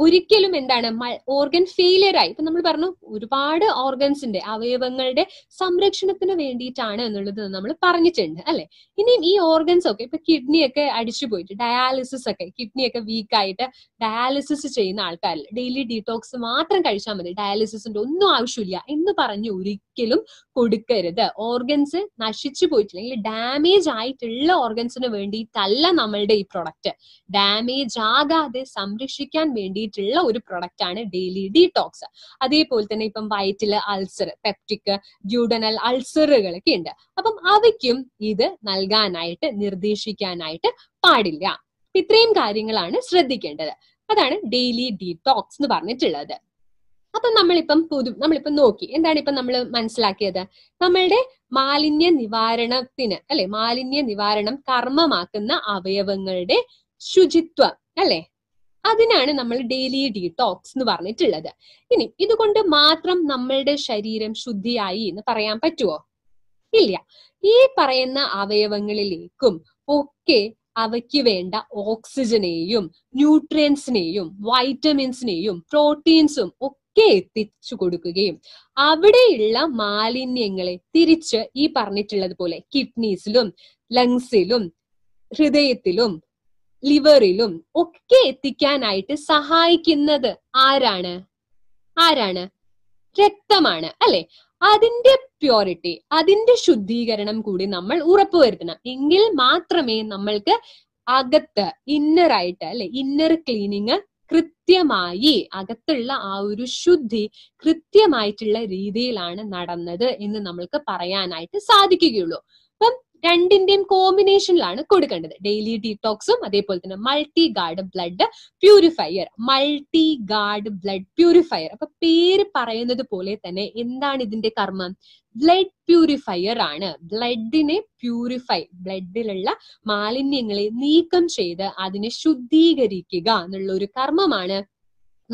ഒരിക്കലും എന്താണ് ഓർഗൻ ഫെയിലിയർ ആയി ഇപ്പൊ നമ്മൾ പറഞ്ഞു ഒരുപാട് ഓർഗൻസിന്റെ അവയവങ്ങളുടെ സംരക്ഷണത്തിന് വേണ്ടിയിട്ടാണ് എന്നുള്ളത് നമ്മൾ പറഞ്ഞിട്ടുണ്ട് അല്ലെ ഇനിയും ഈ ഓർഗൻസ് ഒക്കെ ഇപ്പൊ കിഡ്നി ഒക്കെ അടിച്ചു പോയിട്ട് ഡയാലിസിസ് ഒക്കെ കിഡ്നി ഒക്കെ വീക്കായിട്ട് ഡയാലിസിസ് ചെയ്യുന്ന ആൾക്കാരിൽ ഡെയിലി ഡീടോക്സ് മാത്രം കഴിച്ചാൽ മതി ഡയാലിസിസിന്റെ ഒന്നും ആവശ്യമില്ല എന്ന് പറഞ്ഞ് ഒരിക്കലും കൊടുക്കരുത് ഓർഗൻസ് നശിച്ചു പോയിട്ടില്ലെങ്കിൽ ഡാമേജ് ആയിട്ടുള്ള ഓർഗൻസിന് വേണ്ടിയിട്ടല്ല നമ്മളുടെ ഈ പ്രൊഡക്റ്റ് ഡാമേജ് ആകാതെ സംരക്ഷിക്കാൻ വേണ്ടി വേണ്ടിയിട്ടുള്ള ഒരു പ്രൊഡക്റ്റ് ആണ് ഡെയിലി ഡീടോക്സ് അതേപോലെ തന്നെ ഇപ്പം വയറ്റിൽ അൾസർ പെപ്റ്റിക് ഡ്യൂഡനൽ അൾസറുകളൊക്കെ ഉണ്ട് അപ്പം അവയ്ക്കും ഇത് നൽകാനായിട്ട് നിർദ്ദേശിക്കാനായിട്ട് പാടില്ല ഇത്രയും കാര്യങ്ങളാണ് ശ്രദ്ധിക്കേണ്ടത് അതാണ് ഡെയിലി ഡീടോക്സ് എന്ന് പറഞ്ഞിട്ടുള്ളത് അപ്പൊ നമ്മളിപ്പം പുതു നമ്മളിപ്പം നോക്കി എന്താണ് ഇപ്പം നമ്മൾ മനസ്സിലാക്കിയത് നമ്മളുടെ മാലിന്യ നിവാരണത്തിന് അല്ലെ മാലിന്യ നിവാരണം കർമ്മമാക്കുന്ന അവയവങ്ങളുടെ ശുചിത്വം അല്ലെ അതിനാണ് നമ്മൾ ഡെയിലി ഡീടോക്സ് എന്ന് പറഞ്ഞിട്ടുള്ളത് ഇനി ഇതുകൊണ്ട് മാത്രം നമ്മളുടെ ശരീരം ശുദ്ധിയായി എന്ന് പറയാൻ പറ്റുമോ ഇല്ല ഈ പറയുന്ന അവയവങ്ങളിലേക്കും ഒക്കെ അവയ്ക്ക് വേണ്ട ഓക്സിജനെയും ന്യൂട്രിയൻസിനെയും വൈറ്റമിൻസിനെയും പ്രോട്ടീൻസും ഒക്കെ എത്തിച്ചു കൊടുക്കുകയും അവിടെയുള്ള മാലിന്യങ്ങളെ തിരിച്ച് ഈ പറഞ്ഞിട്ടുള്ളത് പോലെ കിഡ്നീസിലും ലങ്സിലും ഹൃദയത്തിലും ലിവറിലും ഒക്കെ എത്തിക്കാനായിട്ട് സഹായിക്കുന്നത് ആരാണ് ആരാണ് രക്തമാണ് അല്ലെ അതിന്റെ പ്യൂരിറ്റി അതിന്റെ ശുദ്ധീകരണം കൂടി നമ്മൾ ഉറപ്പുവരുത്തണം എങ്കിൽ മാത്രമേ നമ്മൾക്ക് അകത്ത് ഇന്നറായിട്ട് അല്ലെ ഇന്നർ ക്ലീനിങ് കൃത്യമായി അകത്തുള്ള ആ ഒരു ശുദ്ധി കൃത്യമായിട്ടുള്ള രീതിയിലാണ് നടന്നത് എന്ന് നമ്മൾക്ക് പറയാനായിട്ട് സാധിക്കുകയുള്ളൂ അപ്പം രണ്ടിന്റെയും കോമ്പിനേഷനിലാണ് കൊടുക്കേണ്ടത് ഡെയിലി ഡീടോക്സും അതേപോലെ തന്നെ multi guard blood purifier multi guard blood purifier അപ്പൊ പേര് പറയുന്നത് പോലെ തന്നെ എന്താണ് ഇതിന്റെ കർമ്മം ബ്ലഡ് പ്യൂരിഫയർ ആണ് ബ്ലഡിനെ പ്യൂരിഫൈ ബ്ലഡിലുള്ള മാലിന്യങ്ങളെ നീക്കം ചെയ്ത് അതിനെ ശുദ്ധീകരിക്കുക എന്നുള്ള ഒരു കർമ്മമാണ്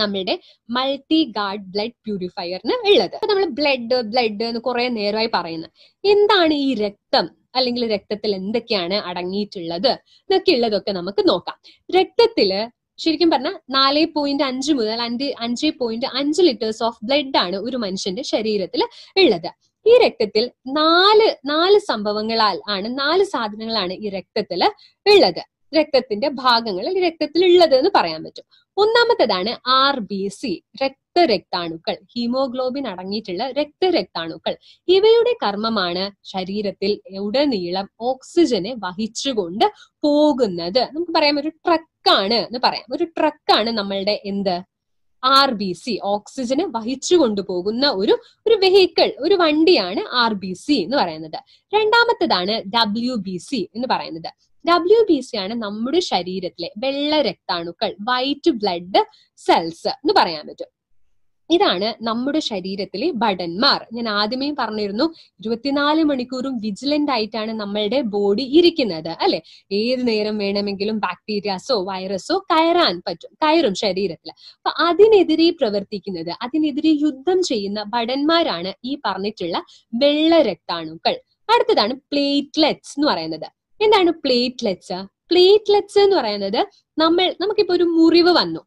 നമ്മുടെ മൾട്ടി ഗാർഡ് ബ്ലഡ് പ്യൂരിഫയറിന് ഉള്ളത് നമ്മൾ ബ്ലഡ് ബ്ലഡ് എന്ന് കുറെ നേരമായി പറയുന്നത് എന്താണ് ഈ രക്തം അല്ലെങ്കിൽ രക്തത്തിൽ എന്തൊക്കെയാണ് അടങ്ങിയിട്ടുള്ളത് എന്നൊക്കെയുള്ളതൊക്കെ നമുക്ക് നോക്കാം രക്തത്തില് ശരിക്കും പറഞ്ഞാൽ നാല് പോയിന്റ് അഞ്ച് മുതൽ അഞ്ച് അഞ്ച് പോയിന്റ് അഞ്ച് ലിറ്റേഴ്സ് ഓഫ് ബ്ലഡ് ആണ് ഒരു മനുഷ്യന്റെ ശരീരത്തിൽ ഉള്ളത് ഈ രക്തത്തിൽ നാല് നാല് സംഭവങ്ങളാൽ ആണ് നാല് സാധനങ്ങളാണ് ഈ രക്തത്തിൽ ഉള്ളത് രക്തത്തിന്റെ ഭാഗങ്ങൾ രക്തത്തിൽ ഉള്ളത് എന്ന് പറയാൻ പറ്റും ഒന്നാമത്തേതാണ് ആർ ബി സി രക്തരക്താണുക്കൾ ഹീമോഗ്ലോബിൻ അടങ്ങിയിട്ടുള്ള രക്തരക്താണുക്കൾ ഇവയുടെ കർമ്മമാണ് ശരീരത്തിൽ ഉടനീളം ഓക്സിജനെ വഹിച്ചുകൊണ്ട് പോകുന്നത് നമുക്ക് പറയാം ഒരു ട്രക്കാണ് എന്ന് പറയാം ഒരു ട്രക്കാണ് നമ്മളുടെ എന്ത് ആർ ബി സി ഓക്സിജനെ വഹിച്ചു കൊണ്ടുപോകുന്ന ഒരു ഒരു വെഹിക്കിൾ ഒരു വണ്ടിയാണ് ആർ ബി സി എന്ന് പറയുന്നത് രണ്ടാമത്തതാണ് ഡബ്ല്യു ബി സി എന്ന് പറയുന്നത് ഡബ്ല്യു ബി സി ആണ് നമ്മുടെ ശരീരത്തിലെ വെള്ള രക്താണുക്കൾ വൈറ്റ് ബ്ലഡ് സെൽസ് എന്ന് പറയാൻ പറ്റും ഇതാണ് നമ്മുടെ ശരീരത്തിലെ ഭടന്മാർ ഞാൻ ആദ്യമേ പറഞ്ഞിരുന്നു ഇരുപത്തിനാല് മണിക്കൂറും വിജിലന്റ് ആയിട്ടാണ് നമ്മളുടെ ബോഡി ഇരിക്കുന്നത് അല്ലെ ഏത് നേരം വേണമെങ്കിലും ബാക്ടീരിയാസോ വൈറസോ കയറാൻ പറ്റും കയറും ശരീരത്തിൽ അപ്പൊ അതിനെതിരെ പ്രവർത്തിക്കുന്നത് അതിനെതിരെ യുദ്ധം ചെയ്യുന്ന ഭടന്മാരാണ് ഈ പറഞ്ഞിട്ടുള്ള വെള്ള രക്താണുക്കൾ അടുത്തതാണ് പ്ലേറ്റ്ലെറ്റ്സ് എന്ന് പറയുന്നത് എന്താണ് പ്ലേറ്റ്ലെറ്റ്സ് പ്ലേറ്റ്ലെറ്റ്സ് എന്ന് പറയുന്നത് നമ്മൾ നമുക്കിപ്പോ ഒരു മുറിവ് വന്നു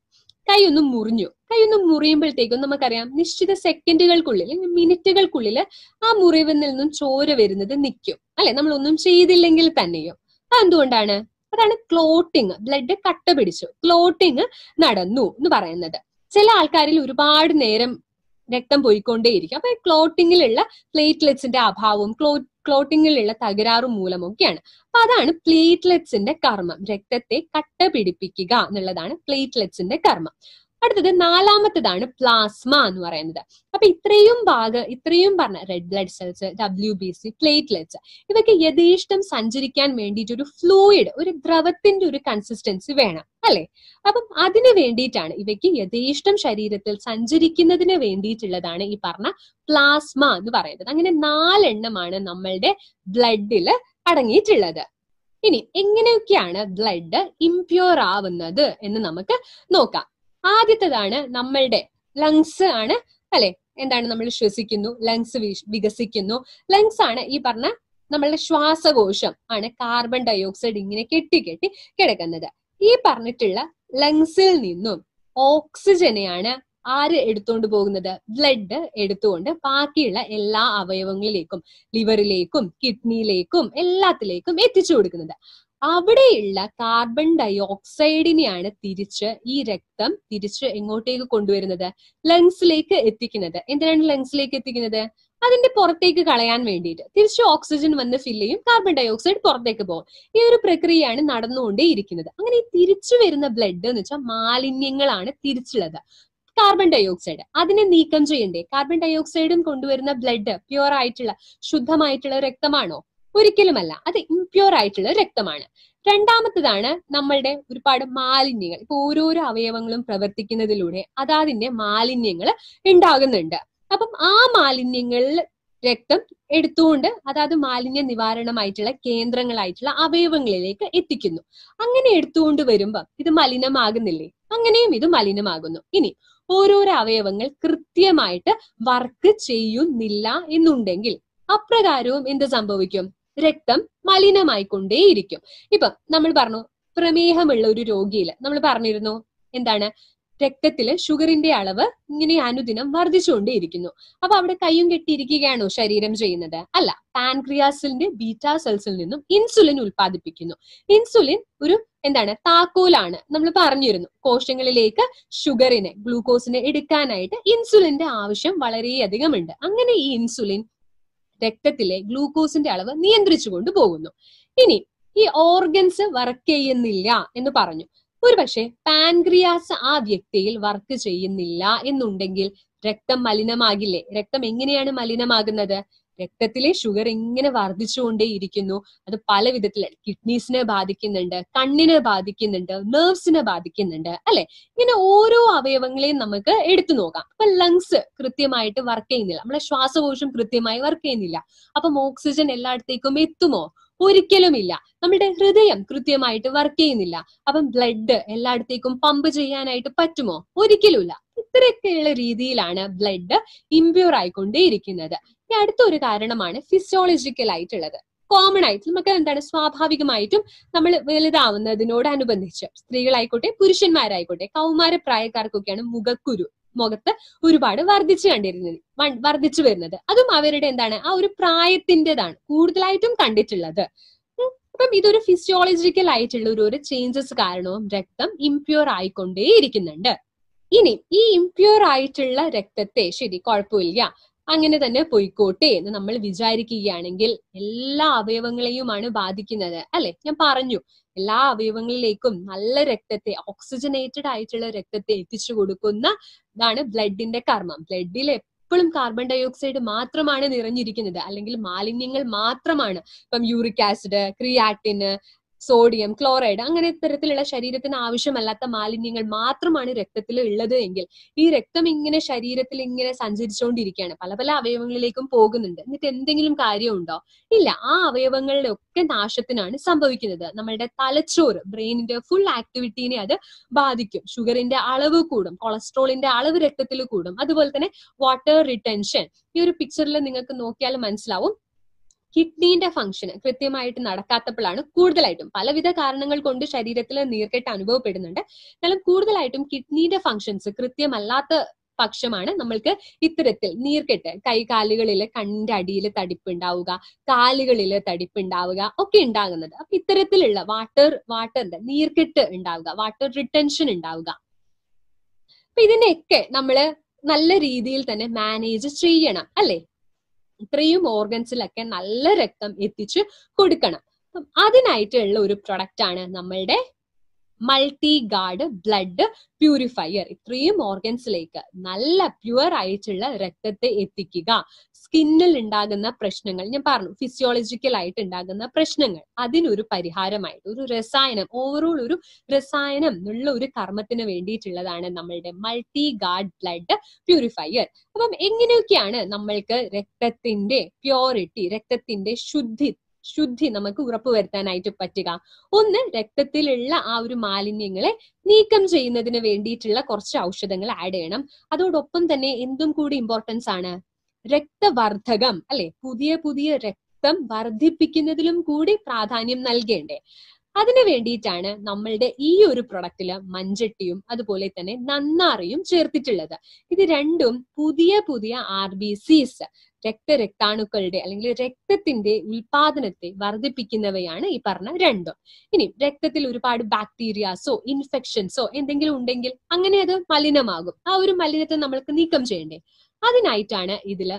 കൈ ഒന്ന് മുറിഞ്ഞു കൈ ഒന്ന് മുറിയുമ്പോഴത്തേക്കും നമുക്കറിയാം നിശ്ചിത സെക്കൻഡുകൾക്കുള്ളിൽ മിനിറ്റുകൾക്കുള്ളിൽ ആ മുറിവിൽ നിന്നും ചോര വരുന്നത് നിൽക്കും അല്ലെ നമ്മൾ ഒന്നും ചെയ്തില്ലെങ്കിൽ തന്നെയോ അതെന്തുകൊണ്ടാണ് അതാണ് ക്ലോട്ടിങ് ബ്ലഡ് കട്ട പിടിച്ചു ക്ലോട്ടിങ് നടന്നു എന്ന് പറയുന്നത് ചില ആൾക്കാരിൽ ഒരുപാട് നേരം രക്തം പോയിക്കൊണ്ടേയിരിക്കും അപ്പൊ ക്ലോട്ടിങ്ങിലുള്ള പ്ലേറ്റ്ലെറ്റ്സിന്റെ അഭാവവും ക്ലോ ക്ലോട്ടിങ്ങിലുള്ള തകരാറും മൂലമൊക്കെയാണ് അപ്പൊ അതാണ് പ്ലേറ്റ്ലെറ്റ്സിന്റെ കർമ്മം രക്തത്തെ കട്ട പിടിപ്പിക്കുക എന്നുള്ളതാണ് പ്ലേറ്റ്ലെറ്റ്സിന്റെ കർമ്മം അടുത്തത് നാലാമത്തതാണ് പ്ലാസ്മ എന്ന് പറയുന്നത് അപ്പൊ ഇത്രയും ഭാഗ ഇത്രയും പറഞ്ഞ red blood cells W B C platelets ഇതൊക്കെ യഥേഷ്ടം സഞ്ചരിക്കാൻ വേണ്ടിയിട്ട് ഒരു ഫ്ലൂയിഡ് ഒരു ദ്രവത്തിന്റെ ഒരു കൺസിസ്റ്റൻസി വേണം അല്ലെ അപ്പം അതിന് വേണ്ടിയിട്ടാണ് ഇവയ്ക്ക് യഥേഷ്ടം ശരീരത്തിൽ സഞ്ചരിക്കുന്നതിന് വേണ്ടിയിട്ടുള്ളതാണ് ഈ പറഞ്ഞ പ്ലാസ്മ എന്ന് പറയുന്നത് അങ്ങനെ നാലെണ്ണമാണ് നമ്മളുടെ ബ്ലഡിൽ അടങ്ങിയിട്ടുള്ളത് ഇനി എങ്ങനെയൊക്കെയാണ് ബ്ലഡ് ഇംപ്യൂർ ആവുന്നത് എന്ന് നമുക്ക് നോക്കാം ആദ്യത്തേതാണ് നമ്മളുടെ ലങ്സ് ആണ് അല്ലെ എന്താണ് നമ്മൾ ശ്വസിക്കുന്നു ലങ്സ് വികസിക്കുന്നു ലങ്സ് ആണ് ഈ പറഞ്ഞ നമ്മളുടെ ശ്വാസകോശം ആണ് കാർബൺ ഡയോക്സൈഡ് ഇങ്ങനെ കെട്ടി കെട്ടി കിടക്കുന്നത് ഈ പറഞ്ഞിട്ടുള്ള ലങ്സിൽ നിന്നും ഓക്സിജനെയാണ് ആര് എടുത്തുകൊണ്ട് പോകുന്നത് ബ്ലഡ് എടുത്തുകൊണ്ട് ബാക്കിയുള്ള എല്ലാ അവയവങ്ങളിലേക്കും ലിവറിലേക്കും കിഡ്നിയിലേക്കും എല്ലാത്തിലേക്കും എത്തിച്ചു കൊടുക്കുന്നത് അവിടെയുള്ള കാർബൺ ഡയോക്സൈഡിനെയാണ് തിരിച്ച് ഈ രക്തം തിരിച്ച് എങ്ങോട്ടേക്ക് കൊണ്ടുവരുന്നത് ലങ്സിലേക്ക് എത്തിക്കുന്നത് എന്തിനാണ് ലങ്സിലേക്ക് എത്തിക്കുന്നത് അതിന്റെ പുറത്തേക്ക് കളയാൻ വേണ്ടിയിട്ട് തിരിച്ച് ഓക്സിജൻ വന്ന് ഫില്ല് ചെയ്യും കാർബൺ ഡയോക്സൈഡ് പുറത്തേക്ക് പോകും ഈ ഒരു പ്രക്രിയയാണ് ഇരിക്കുന്നത് അങ്ങനെ ഈ തിരിച്ചു വരുന്ന ബ്ലഡ് എന്ന് വെച്ചാൽ മാലിന്യങ്ങളാണ് തിരിച്ചുള്ളത് കാർബൺ ഡയോക്സൈഡ് അതിനെ നീക്കം ചെയ്യണ്ടേ കാർബൺ ഡയോക്സൈഡും കൊണ്ടുവരുന്ന ബ്ലഡ് പ്യുവർ ആയിട്ടുള്ള ശുദ്ധമായിട്ടുള്ള രക്തമാണോ ഒരിക്കലുമല്ല അത് ഇംപ്യൂർ ആയിട്ടുള്ള രക്തമാണ് രണ്ടാമത്തതാണ് നമ്മളുടെ ഒരുപാട് മാലിന്യങ്ങൾ ഇപ്പൊ ഓരോരോ അവയവങ്ങളും പ്രവർത്തിക്കുന്നതിലൂടെ അതാതിന്റെ മാലിന്യങ്ങൾ ഉണ്ടാകുന്നുണ്ട് അപ്പം ആ മാലിന്യങ്ങളിൽ രക്തം എടുത്തുകൊണ്ട് അതായത് മാലിന്യ നിവാരണമായിട്ടുള്ള കേന്ദ്രങ്ങളായിട്ടുള്ള അവയവങ്ങളിലേക്ക് എത്തിക്കുന്നു അങ്ങനെ എടുത്തുകൊണ്ട് വരുമ്പം ഇത് മലിനമാകുന്നില്ലേ അങ്ങനെയും ഇത് മലിനമാകുന്നു ഇനി ഓരോരോ അവയവങ്ങൾ കൃത്യമായിട്ട് വർക്ക് ചെയ്യുന്നില്ല എന്നുണ്ടെങ്കിൽ അപ്രകാരവും എന്ത് സംഭവിക്കും രക്തം മലിനമായിക്കൊണ്ടേയിരിക്കും ഇപ്പൊ നമ്മൾ പറഞ്ഞു പ്രമേഹമുള്ള ഒരു രോഗിയില് നമ്മൾ പറഞ്ഞിരുന്നു എന്താണ് രക്തത്തില് ഷുഗറിന്റെ അളവ് ഇങ്ങനെ അനുദിനം വർദ്ധിച്ചുകൊണ്ടേയിരിക്കുന്നു അപ്പൊ അവിടെ കയ്യും കെട്ടിയിരിക്കുകയാണോ ശരീരം ചെയ്യുന്നത് അല്ല പാൻക്രിയാസിന്റെ ബീറ്റാ സെൽസിൽ നിന്നും ഇൻസുലിൻ ഉൽപ്പാദിപ്പിക്കുന്നു ഇൻസുലിൻ ഒരു എന്താണ് താക്കോലാണ് നമ്മൾ പറഞ്ഞിരുന്നു കോശങ്ങളിലേക്ക് ഷുഗറിനെ ഗ്ലൂക്കോസിനെ എടുക്കാനായിട്ട് ഇൻസുലിന്റെ ആവശ്യം വളരെയധികം ഉണ്ട് അങ്ങനെ ഈ ഇൻസുലിൻ രക്തത്തിലെ ഗ്ലൂക്കോസിന്റെ അളവ് നിയന്ത്രിച്ചു കൊണ്ടുപോകുന്നു ഇനി ഈ ഓർഗൻസ് വർക്ക് ചെയ്യുന്നില്ല എന്ന് പറഞ്ഞു ഒരുപക്ഷെ പാൻക്രിയാസ് ആ വ്യക്തിയിൽ വർക്ക് ചെയ്യുന്നില്ല എന്നുണ്ടെങ്കിൽ രക്തം മലിനമാകില്ലേ രക്തം എങ്ങനെയാണ് മലിനമാകുന്നത് രക്തത്തിലെ ഷുഗർ ഇങ്ങനെ വർദ്ധിച്ചുകൊണ്ടേയിരിക്കുന്നു അത് പല വിധത്തിൽ കിഡ്നീസിനെ ബാധിക്കുന്നുണ്ട് കണ്ണിനെ ബാധിക്കുന്നുണ്ട് നെർവ്സിനെ ബാധിക്കുന്നുണ്ട് അല്ലെ ഇങ്ങനെ ഓരോ അവയവങ്ങളെയും നമുക്ക് എടുത്തു നോക്കാം അപ്പൊ ലങ്സ് കൃത്യമായിട്ട് വർക്ക് ചെയ്യുന്നില്ല നമ്മളെ ശ്വാസകോശം കൃത്യമായി വർക്ക് ചെയ്യുന്നില്ല അപ്പം ഓക്സിജൻ എല്ലായിടത്തേക്കും എത്തുമോ ഒരിക്കലുമില്ല നമ്മുടെ ഹൃദയം കൃത്യമായിട്ട് വർക്ക് ചെയ്യുന്നില്ല അപ്പം ബ്ലഡ് എല്ലായിടത്തേക്കും പമ്പ് ചെയ്യാനായിട്ട് പറ്റുമോ ഒരിക്കലുമില്ല ഇത്രയൊക്കെയുള്ള രീതിയിലാണ് ബ്ലഡ് ഇംപ്യൂർ ആയിക്കൊണ്ടേയിരിക്കുന്നത് അടുത്ത അടുത്തൊരു കാരണമാണ് ഫിസിയോളജിക്കൽ ആയിട്ടുള്ളത് കോമൺ ആയിട്ട് നമുക്ക് എന്താണ് സ്വാഭാവികമായിട്ടും നമ്മൾ വലുതാവുന്നതിനോട് അനുബന്ധിച്ച് സ്ത്രീകളായിക്കോട്ടെ പുരുഷന്മാരായിക്കോട്ടെ കൗമാര പ്രായക്കാർക്കൊക്കെയാണ് മുഖക്കുരു മുഖത്ത് ഒരുപാട് വർദ്ധിച്ചു കണ്ടിരുന്നത് വർദ്ധിച്ചു വരുന്നത് അതും അവരുടെ എന്താണ് ആ ഒരു പ്രായത്തിൻ്റെതാണ് കൂടുതലായിട്ടും കണ്ടിട്ടുള്ളത് അപ്പം ഇതൊരു ഫിസിയോളജിക്കൽ ആയിട്ടുള്ള ഒരു ഒരു ചേഞ്ചസ് കാരണവും രക്തം ഇംപ്യൂർ ആയിക്കൊണ്ടേയിരിക്കുന്നുണ്ട് ഇനി ഈ ഇംപ്യൂർ ആയിട്ടുള്ള രക്തത്തെ ശരി കുഴപ്പമില്ല അങ്ങനെ തന്നെ പൊയ്ക്കോട്ടെ എന്ന് നമ്മൾ വിചാരിക്കുകയാണെങ്കിൽ എല്ലാ അവയവങ്ങളെയുമാണ് ബാധിക്കുന്നത് അല്ലെ ഞാൻ പറഞ്ഞു എല്ലാ അവയവങ്ങളിലേക്കും നല്ല രക്തത്തെ ഓക്സിജനേറ്റഡ് ആയിട്ടുള്ള രക്തത്തെ എത്തിച്ചു കൊടുക്കുന്ന ഇതാണ് ബ്ലഡിന്റെ കർമ്മം ബ്ലഡിൽ എപ്പോഴും കാർബൺ ഡൈ ഓക്സൈഡ് മാത്രമാണ് നിറഞ്ഞിരിക്കുന്നത് അല്ലെങ്കിൽ മാലിന്യങ്ങൾ മാത്രമാണ് ഇപ്പം uric acid creatine sodium chloride അങ്ങനെ ഇത്തരത്തിലുള്ള ശരീരത്തിന് ആവശ്യമല്ലാത്ത മാലിന്യങ്ങൾ മാത്രമാണ് രക്തത്തിൽ ഉള്ളത് എങ്കിൽ ഈ രക്തം ഇങ്ങനെ ശരീരത്തിൽ ഇങ്ങനെ സഞ്ചരിച്ചുകൊണ്ടിരിക്കുകയാണ് പല പല അവയവങ്ങളിലേക്കും പോകുന്നുണ്ട് എന്നിട്ട് എന്തെങ്കിലും കാര്യമുണ്ടോ ഇല്ല ആ അവയവങ്ങളുടെ ഒക്കെ നാശത്തിനാണ് സംഭവിക്കുന്നത് നമ്മളുടെ തലച്ചോറ് ബ്രെയിനിന്റെ ഫുൾ ആക്ടിവിറ്റീനെ അത് ബാധിക്കും ഷുഗറിന്റെ അളവ് കൂടും കൊളസ്ട്രോളിന്റെ അളവ് രക്തത്തിൽ കൂടും അതുപോലെ തന്നെ വാട്ടർ റിട്ടൻഷൻ ഈ ഒരു പിക്ചറിൽ നിങ്ങൾക്ക് നോക്കിയാൽ മനസ്സിലാവും കിഡ്നീന്റെ ഫംഗ്ഷന് കൃത്യമായിട്ട് നടക്കാത്തപ്പോഴാണ് കൂടുതലായിട്ടും പലവിധ കാരണങ്ങൾ കൊണ്ട് ശരീരത്തിൽ നീർക്കെട്ട് അനുഭവപ്പെടുന്നുണ്ട് എന്നാലും കൂടുതലായിട്ടും കിഡ്നീന്റെ ഫംഗ്ഷൻസ് കൃത്യമല്ലാത്ത പക്ഷമാണ് നമ്മൾക്ക് ഇത്തരത്തിൽ നീർക്കെട്ട് കൈകാലുകളിൽ കണ്ണിന്റെ അടിയിൽ തടിപ്പുണ്ടാവുക കാലുകളിൽ തടിപ്പുണ്ടാവുക ഒക്കെ ഉണ്ടാകുന്നത് അപ്പൊ ഇത്തരത്തിലുള്ള വാട്ടർ വാട്ടറിന്റെ നീർക്കെട്ട് ഉണ്ടാവുക വാട്ടർ റിട്ടൻഷൻ ഉണ്ടാവുക അപ്പൊ ഇതിനെയൊക്കെ നമ്മള് നല്ല രീതിയിൽ തന്നെ മാനേജ് ചെയ്യണം അല്ലേ ഇത്രയും ഓർഗൻസിലൊക്കെ നല്ല രക്തം എത്തിച്ചു കൊടുക്കണം അതിനായിട്ടുള്ള ഒരു പ്രൊഡക്റ്റ് ആണ് നമ്മളുടെ മൾട്ടി ഗാർഡ് ബ്ലഡ് പ്യൂരിഫയർ ഇത്രയും ഓർഗൻസിലേക്ക് നല്ല പ്യുവർ ആയിട്ടുള്ള രക്തത്തെ എത്തിക്കുക സ്കിന്നിൽ ഉണ്ടാകുന്ന പ്രശ്നങ്ങൾ ഞാൻ പറഞ്ഞു ഫിസിയോളജിക്കൽ ആയിട്ട് ഉണ്ടാകുന്ന പ്രശ്നങ്ങൾ അതിനൊരു പരിഹാരമായിട്ട് ഒരു രസായനം ഓവറോൾ ഒരു രസായനം ഉള്ള ഒരു കർമ്മത്തിന് വേണ്ടിയിട്ടുള്ളതാണ് നമ്മളുടെ മൾട്ടി ഗാർഡ് ബ്ലഡ് പ്യൂരിഫയർ അപ്പം എങ്ങനെയൊക്കെയാണ് നമ്മൾക്ക് രക്തത്തിന്റെ പ്യോറിറ്റി രക്തത്തിന്റെ ശുദ്ധി ശുദ്ധി നമുക്ക് ഉറപ്പുവരുത്താനായിട്ട് പറ്റുക ഒന്ന് രക്തത്തിലുള്ള ആ ഒരു മാലിന്യങ്ങളെ നീക്കം ചെയ്യുന്നതിന് വേണ്ടിയിട്ടുള്ള കുറച്ച് ഔഷധങ്ങൾ ആഡ് ചെയ്യണം അതോടൊപ്പം തന്നെ എന്തും കൂടി ഇമ്പോർട്ടൻസ് ആണ് രക്തവർദ്ധകം അല്ലെ പുതിയ പുതിയ രക്തം വർദ്ധിപ്പിക്കുന്നതിലും കൂടി പ്രാധാന്യം നൽകേണ്ടേ അതിനു വേണ്ടിയിട്ടാണ് നമ്മളുടെ ഈ ഒരു പ്രൊഡക്റ്റില് മഞ്ചട്ടിയും അതുപോലെ തന്നെ നന്നാറിയും ചേർത്തിട്ടുള്ളത് ഇത് രണ്ടും പുതിയ പുതിയ ആർ ബി രക്തരക്താണുക്കളുടെ അല്ലെങ്കിൽ രക്തത്തിന്റെ ഉൽപാദനത്തെ വർദ്ധിപ്പിക്കുന്നവയാണ് ഈ പറഞ്ഞ രണ്ടും ഇനി രക്തത്തിൽ ഒരുപാട് ബാക്ടീരിയാസോ ഇൻഫെക്ഷൻസോ എന്തെങ്കിലും ഉണ്ടെങ്കിൽ അങ്ങനെ അത് മലിനമാകും ആ ഒരു മലിനത്തെ നമ്മൾക്ക് നീക്കം ചെയ്യണ്ടേ അതിനായിട്ടാണ് ഇതിൽ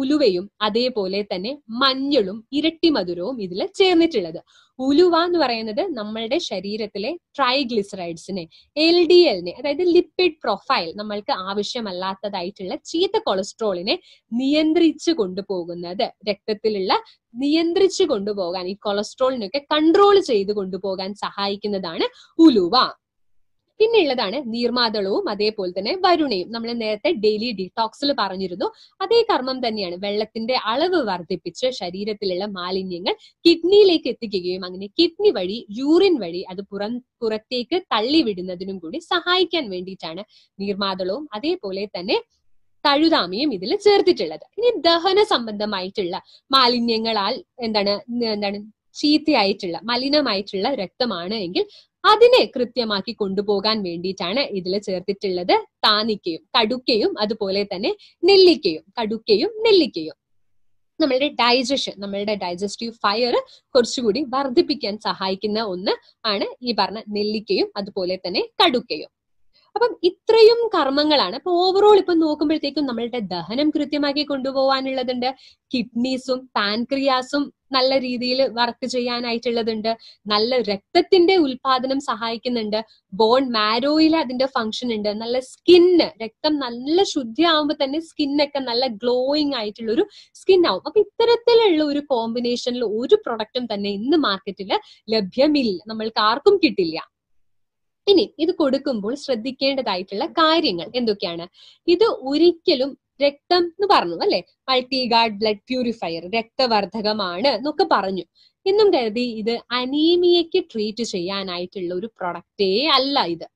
ഉലുവയും അതേപോലെ തന്നെ മഞ്ഞളും ഇരട്ടി മധുരവും ഇതിൽ ചേർന്നിട്ടുള്ളത് ഉലുവ എന്ന് പറയുന്നത് നമ്മളുടെ ശരീരത്തിലെ ട്രൈഗ്ലിസറൈഡ്സിനെ എൽ ഡി എല്ലിനെ അതായത് ലിപ്പിഡ് പ്രൊഫൈൽ നമ്മൾക്ക് ആവശ്യമല്ലാത്തതായിട്ടുള്ള ചീത്ത കൊളസ്ട്രോളിനെ നിയന്ത്രിച്ചു കൊണ്ടുപോകുന്നത് രക്തത്തിലുള്ള നിയന്ത്രിച്ചു കൊണ്ടുപോകാൻ ഈ കൊളസ്ട്രോളിനൊക്കെ കൺട്രോൾ ചെയ്ത് കൊണ്ടുപോകാൻ സഹായിക്കുന്നതാണ് ഉലുവ പിന്നെ ഉള്ളതാണ് നീർമാതളവും അതേപോലെ തന്നെ വരുണയും നമ്മൾ നേരത്തെ ഡെയിലി ഡിടോക്സിൽ പറഞ്ഞിരുന്നു അതേ കർമ്മം തന്നെയാണ് വെള്ളത്തിന്റെ അളവ് വർദ്ധിപ്പിച്ച് ശരീരത്തിലുള്ള മാലിന്യങ്ങൾ കിഡ്നിയിലേക്ക് എത്തിക്കുകയും അങ്ങനെ കിഡ്നി വഴി യൂറിൻ വഴി അത് പുറം പുറത്തേക്ക് തള്ളിവിടുന്നതിനും കൂടി സഹായിക്കാൻ വേണ്ടിയിട്ടാണ് നീർമാതളവും അതേപോലെ തന്നെ തഴുതാമയും ഇതിൽ ചേർത്തിട്ടുള്ളത് ഇനി ദഹന സംബന്ധമായിട്ടുള്ള മാലിന്യങ്ങളാൽ എന്താണ് എന്താണ് ചീത്തയായിട്ടുള്ള മലിനമായിട്ടുള്ള രക്തമാണ് എങ്കിൽ അതിനെ കൃത്യമാക്കി കൊണ്ടുപോകാൻ വേണ്ടിയിട്ടാണ് ഇതിൽ ചേർത്തിട്ടുള്ളത് താനിക്കയും കടുക്കയും അതുപോലെ തന്നെ നെല്ലിക്കയും കടുക്കയും നെല്ലിക്കയും നമ്മളുടെ ഡൈജഷൻ നമ്മളുടെ ഡൈജസ്റ്റീവ് ഫയർ കുറച്ചുകൂടി വർദ്ധിപ്പിക്കാൻ സഹായിക്കുന്ന ഒന്ന് ആണ് ഈ പറഞ്ഞ നെല്ലിക്കയും അതുപോലെ തന്നെ കടുക്കയും അപ്പം ഇത്രയും കർമ്മങ്ങളാണ് അപ്പൊ ഓവറോൾ ഇപ്പൊ നോക്കുമ്പോഴത്തേക്കും നമ്മളുടെ ദഹനം കൃത്യമാക്കി കൊണ്ടുപോകാനുള്ളതുണ്ട് കിഡ്നീസും പാൻക്രിയാസും നല്ല രീതിയിൽ വർക്ക് ചെയ്യാനായിട്ടുള്ളതുണ്ട് നല്ല രക്തത്തിന്റെ ഉൽപാദനം സഹായിക്കുന്നുണ്ട് ബോൺ മാരോയിൽ അതിന്റെ ഫംഗ്ഷൻ ഉണ്ട് നല്ല സ്കിന്ന് രക്തം നല്ല ശുദ്ധിയാവുമ്പോൾ തന്നെ സ്കിന്നൊക്കെ നല്ല ഗ്ലോയിങ് ആയിട്ടുള്ള ഒരു സ്കിൻ ആവും അപ്പൊ ഇത്തരത്തിലുള്ള ഒരു കോമ്പിനേഷനിൽ ഒരു പ്രൊഡക്റ്റും തന്നെ ഇന്ന് മാർക്കറ്റിൽ ലഭ്യമില്ല നമ്മൾക്ക് ആർക്കും കിട്ടില്ല ഇനി ഇത് കൊടുക്കുമ്പോൾ ശ്രദ്ധിക്കേണ്ടതായിട്ടുള്ള കാര്യങ്ങൾ എന്തൊക്കെയാണ് ഇത് ഒരിക്കലും രക്തം എന്ന് പറഞ്ഞു അല്ലെ മൾട്ടിഗാർഡ് ബ്ലഡ് പ്യൂരിഫയർ രക്തവർദ്ധകമാണ് എന്നൊക്കെ പറഞ്ഞു എന്നും കരുതി ഇത് അനീമിയയ്ക്ക് ട്രീറ്റ് ചെയ്യാനായിട്ടുള്ള ഒരു പ്രൊഡക്റ്റേ അല്ല ഇത്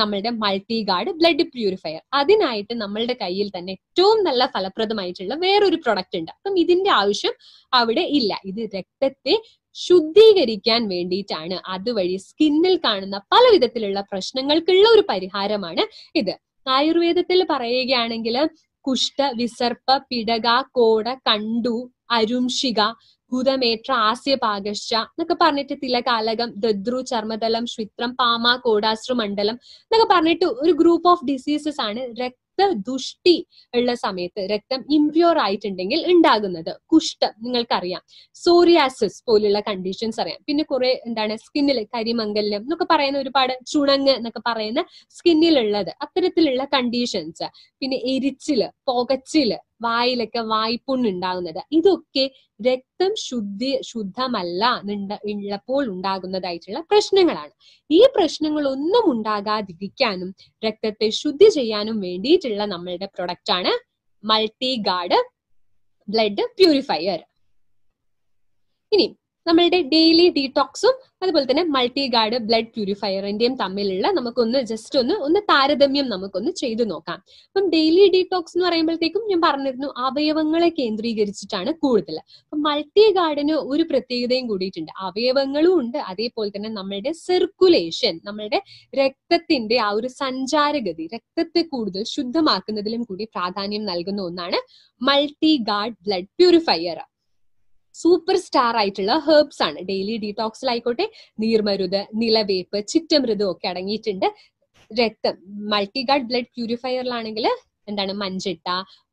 നമ്മളുടെ മൾട്ടിഗാർഡ് ബ്ലഡ് പ്യൂരിഫയർ അതിനായിട്ട് നമ്മളുടെ കയ്യിൽ തന്നെ ഏറ്റവും നല്ല ഫലപ്രദമായിട്ടുള്ള വേറൊരു പ്രൊഡക്റ്റ് ഉണ്ട് അപ്പം ഇതിന്റെ ആവശ്യം അവിടെ ഇല്ല ഇത് രക്തത്തെ ശുദ്ധീകരിക്കാൻ വേണ്ടിയിട്ടാണ് അതുവഴി സ്കിന്നിൽ കാണുന്ന പല വിധത്തിലുള്ള പ്രശ്നങ്ങൾക്കുള്ള ഒരു പരിഹാരമാണ് ഇത് ആയുർവേദത്തിൽ പറയുകയാണെങ്കിൽ കുഷ്ട വിസർപ്പ പിടക കോട കണ്ടു അരുംഷിക ഭൂതമേത്ര ആസ്യപാകശ എന്നൊക്കെ പറഞ്ഞിട്ട് തിലകാലകം ദദ്രു ചർമ്മതലം ശ്വിത്രം പാമ കോടാശ്രു മണ്ഡലം എന്നൊക്കെ പറഞ്ഞിട്ട് ഒരു ഗ്രൂപ്പ് ഓഫ് ഡിസീസസ് ആണ് രക്ത രക്തദുഷ്ടി ദുഷ്ടി ഉള്ള സമയത്ത് രക്തം ഇംപ്യൂർ ആയിട്ടുണ്ടെങ്കിൽ ഉണ്ടാകുന്നത് കുഷ്ഠം നിങ്ങൾക്കറിയാം സോറിയാസിസ് പോലുള്ള കണ്ടീഷൻസ് അറിയാം പിന്നെ കുറെ എന്താണ് സ്കിന്നിൽ കരിമംഗല്യം എന്നൊക്കെ പറയുന്ന ഒരുപാട് ചുണങ്ങ് എന്നൊക്കെ പറയുന്ന സ്കിന്നിലുള്ളത് അത്തരത്തിലുള്ള കണ്ടീഷൻസ് പിന്നെ എരിച്ചില് പുകച്ചില് വായിലൊക്കെ വായ്പുണ്ണുണ്ടാകുന്നത് ഇതൊക്കെ രക്തം ശുദ്ധി ശുദ്ധമല്ല ഉള്ളപ്പോൾ ഉണ്ടാകുന്നതായിട്ടുള്ള പ്രശ്നങ്ങളാണ് ഈ പ്രശ്നങ്ങളൊന്നും ഉണ്ടാകാതിരിക്കാനും രക്തത്തെ ശുദ്ധി ചെയ്യാനും വേണ്ടിയിട്ടുള്ള നമ്മളുടെ പ്രൊഡക്റ്റ് ആണ് മൾട്ടി ഗാർഡ് ബ്ലഡ് പ്യൂരിഫയർ ഇനി നമ്മളുടെ ഡെയിലി ഡീടോക്സും അതുപോലെ തന്നെ മൾട്ടി ഗാർഡ് ബ്ലഡ് പ്യൂരിഫയറിന്റെയും തമ്മിലുള്ള നമുക്കൊന്ന് ജസ്റ്റ് ഒന്ന് ഒന്ന് താരതമ്യം നമുക്കൊന്ന് ചെയ്തു നോക്കാം അപ്പം ഡെയിലി ഡീടോക്സ് എന്ന് പറയുമ്പോഴത്തേക്കും ഞാൻ പറഞ്ഞിരുന്നു അവയവങ്ങളെ കേന്ദ്രീകരിച്ചിട്ടാണ് കൂടുതൽ അപ്പം മൾട്ടി ഗാർഡിന് ഒരു പ്രത്യേകതയും കൂടിയിട്ടുണ്ട് അവയവങ്ങളും ഉണ്ട് അതേപോലെ തന്നെ നമ്മളുടെ സർക്കുലേഷൻ നമ്മളുടെ രക്തത്തിന്റെ ആ ഒരു സഞ്ചാരഗതി രക്തത്തെ കൂടുതൽ ശുദ്ധമാക്കുന്നതിലും കൂടി പ്രാധാന്യം നൽകുന്ന ഒന്നാണ് multi guard blood purifier super star ആയിട്ടുള്ള ഹെർബ്സ് ആണ് ഡെയിലി ആയിക്കോട്ടെ നീർമരുത് നിലവേപ്പ് ചിറ്റമൃതും ഒക്കെ അടങ്ങിയിട്ടുണ്ട് രക്തം മൾട്ടി ഗാർഡ് ബ്ലഡ് പ്യൂരിഫയറിലാണെങ്കിൽ എന്താണ് മഞ്ചിട്ട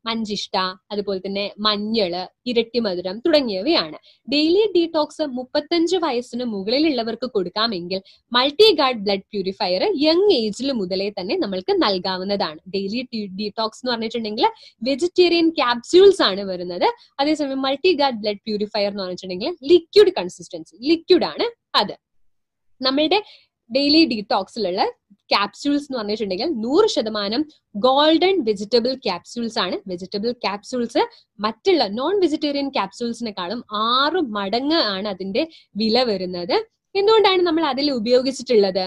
മഞ്ചിഷ്ട അതുപോലെ തന്നെ മഞ്ഞള് ഇരട്ടി മധുരം തുടങ്ങിയവയാണ് ഡെയിലി ഡീടോക്സ് മുപ്പത്തഞ്ച് വയസ്സിന് മുകളിലുള്ളവർക്ക് കൊടുക്കാമെങ്കിൽ multi guard blood purifier young ഏജിൽ മുതലേ തന്നെ നമ്മൾക്ക് നൽകാവുന്നതാണ് ഡെയിലി ഡീടോക്സ് എന്ന് പറഞ്ഞിട്ടുണ്ടെങ്കിൽ വെജിറ്റേറിയൻ ക്യാപ്സ്യൂൾസ് ആണ് വരുന്നത് അതേസമയം മൾട്ടി ഗാർഡ് ബ്ലഡ് പ്യൂരിഫയർ എന്ന് പറഞ്ഞിട്ടുണ്ടെങ്കിൽ ലിക്വിഡ് കൺസിസ്റ്റൻസി ലിക്വിഡ് ആണ് അത് നമ്മളുടെ ഡെയിലി ഡീടോക്സിലുള്ള ക്യാപ്സ്യൂൾസ് എന്ന് പറഞ്ഞിട്ടുണ്ടെങ്കിൽ നൂറ് ശതമാനം ഗോൾഡൻ വെജിറ്റബിൾ ക്യാപ്സ്യൂൾസ് ആണ് വെജിറ്റബിൾ ക്യാപ്സ്യൂൾസ് മറ്റുള്ള നോൺ വെജിറ്റേറിയൻ ക്യാപ്സ്യൂൾസിനെക്കാളും ആറ് മടങ്ങ് ആണ് അതിന്റെ വില വരുന്നത് എന്തുകൊണ്ടാണ് നമ്മൾ അതിൽ ഉപയോഗിച്ചിട്ടുള്ളത്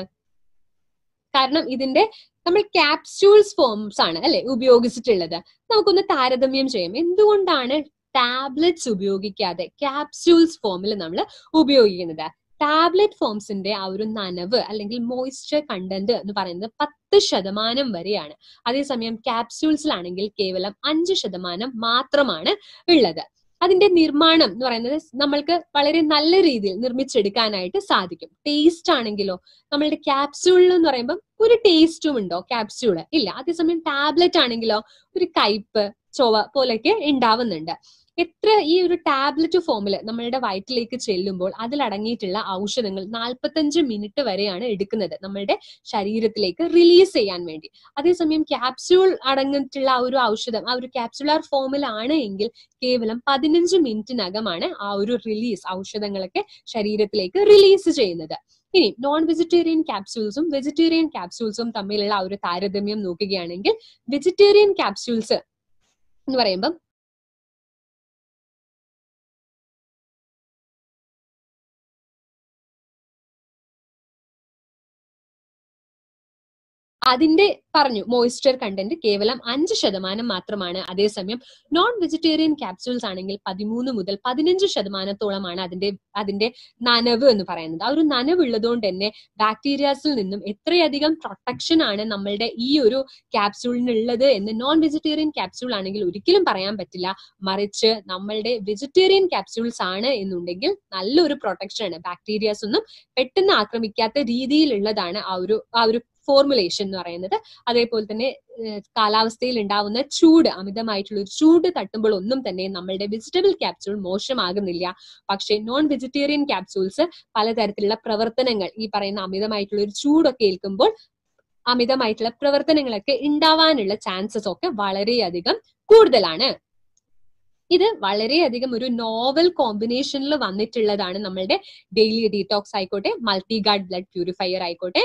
കാരണം ഇതിന്റെ നമ്മൾ ക്യാപ്സ്യൂൾസ് ഫോംസ് ആണ് അല്ലെ ഉപയോഗിച്ചിട്ടുള്ളത് നമുക്കൊന്ന് താരതമ്യം ചെയ്യാം എന്തുകൊണ്ടാണ് ടാബ്ലറ്റ്സ് ഉപയോഗിക്കാതെ ക്യാപ്സ്യൂൾസ് ഫോമിൽ നമ്മൾ ഉപയോഗിക്കുന്നത് ടാബ്ലറ്റ് ഫോംസിന്റെ ആ ഒരു നനവ് അല്ലെങ്കിൽ മോയ്സ്ചർ കണ്ടന്റ് എന്ന് പറയുന്നത് പത്ത് ശതമാനം വരെയാണ് അതേസമയം ക്യാപ്സ്യൂൾസിലാണെങ്കിൽ കേവലം അഞ്ച് ശതമാനം മാത്രമാണ് ഉള്ളത് അതിന്റെ നിർമ്മാണം എന്ന് പറയുന്നത് നമ്മൾക്ക് വളരെ നല്ല രീതിയിൽ നിർമ്മിച്ചെടുക്കാനായിട്ട് സാധിക്കും ടേസ്റ്റ് ആണെങ്കിലോ നമ്മളുടെ ക്യാപ്സ്യൂളിൽ എന്ന് പറയുമ്പോൾ ഒരു ടേസ്റ്റും ഉണ്ടോ ക്യാപ്സ്യൂള് ഇല്ല അതേസമയം ടാബ്ലറ്റ് ആണെങ്കിലോ ഒരു കയ്പ് ചൊവ പോലെയൊക്കെ ഉണ്ടാവുന്നുണ്ട് എത്ര ഈ ഒരു ടാബ്ലറ്റ് ഫോമിൽ നമ്മളുടെ വയറ്റിലേക്ക് ചെല്ലുമ്പോൾ അതിലടങ്ങിയിട്ടുള്ള ഔഷധങ്ങൾ നാൽപ്പത്തഞ്ച് മിനിറ്റ് വരെയാണ് എടുക്കുന്നത് നമ്മളുടെ ശരീരത്തിലേക്ക് റിലീസ് ചെയ്യാൻ വേണ്ടി അതേസമയം ക്യാപ്സ്യൂൾ അടങ്ങിയിട്ടുള്ള ആ ഒരു ഔഷധം ആ ഒരു ക്യാപ്സുലാർ ഫോമിലാണ് എങ്കിൽ കേവലം പതിനഞ്ച് മിനിറ്റിനകമാണ് ആ ഒരു റിലീസ് ഔഷധങ്ങളൊക്കെ ശരീരത്തിലേക്ക് റിലീസ് ചെയ്യുന്നത് ഇനി നോൺ വെജിറ്റേറിയൻ ക്യാപ്സ്യൂൾസും വെജിറ്റേറിയൻ ക്യാപ്സ്യൂൾസും തമ്മിലുള്ള ആ ഒരു താരതമ്യം നോക്കുകയാണെങ്കിൽ വെജിറ്റേറിയൻ ക്യാപ്സ്യൂൾസ് എന്ന് പറയുമ്പം അതിന്റെ പറഞ്ഞു മോയിസ്ചർ കണ്ടന്റ് കേവലം അഞ്ച് ശതമാനം മാത്രമാണ് അതേസമയം നോൺ വെജിറ്റേറിയൻ ക്യാപ്സ്യൂൾസ് ആണെങ്കിൽ പതിമൂന്ന് മുതൽ പതിനഞ്ച് ശതമാനത്തോളമാണ് അതിന്റെ അതിന്റെ നനവ് എന്ന് പറയുന്നത് ആ ഒരു നനവ് ഉള്ളതുകൊണ്ട് തന്നെ ബാക്ടീരിയാസിൽ നിന്നും എത്രയധികം പ്രൊട്ടക്ഷൻ ആണ് നമ്മളുടെ ഈ ഒരു ക്യാപ്സ്യൂളിനുള്ളത് എന്ന് നോൺ വെജിറ്റേറിയൻ ക്യാപ്സ്യൂൾ ആണെങ്കിൽ ഒരിക്കലും പറയാൻ പറ്റില്ല മറിച്ച് നമ്മളുടെ വെജിറ്റേറിയൻ ക്യാപ്സ്യൂൾസ് ആണ് എന്നുണ്ടെങ്കിൽ നല്ലൊരു പ്രൊട്ടക്ഷൻ ആണ് ബാക്ടീരിയാസ് ഒന്നും പെട്ടെന്ന് ആക്രമിക്കാത്ത രീതിയിലുള്ളതാണ് ആ ഒരു ആ ഒരു ഫോർമുലേഷൻ എന്ന് പറയുന്നത് അതേപോലെ തന്നെ കാലാവസ്ഥയിൽ ഉണ്ടാവുന്ന ചൂട് അമിതമായിട്ടുള്ള ഒരു ചൂട് തട്ടുമ്പോൾ ഒന്നും തന്നെ നമ്മളുടെ വെജിറ്റബിൾ ക്യാപ്സ്യൂൾ മോശമാകുന്നില്ല പക്ഷേ നോൺ വെജിറ്റേറിയൻ ക്യാപ്സ്യൂൾസ് പലതരത്തിലുള്ള പ്രവർത്തനങ്ങൾ ഈ പറയുന്ന അമിതമായിട്ടുള്ള ഒരു ചൂടൊക്കെ ഏൽക്കുമ്പോൾ അമിതമായിട്ടുള്ള പ്രവർത്തനങ്ങളൊക്കെ ഉണ്ടാവാനുള്ള ചാൻസസ് ഒക്കെ വളരെയധികം കൂടുതലാണ് ഇത് വളരെയധികം ഒരു നോവൽ കോമ്പിനേഷനിൽ വന്നിട്ടുള്ളതാണ് നമ്മളുടെ ഡെയിലി ഡീടോക്സ് ആയിക്കോട്ടെ മൾട്ടി ഗാർഡ് ബ്ലഡ് പ്യൂരിഫയർ ആയിക്കോട്ടെ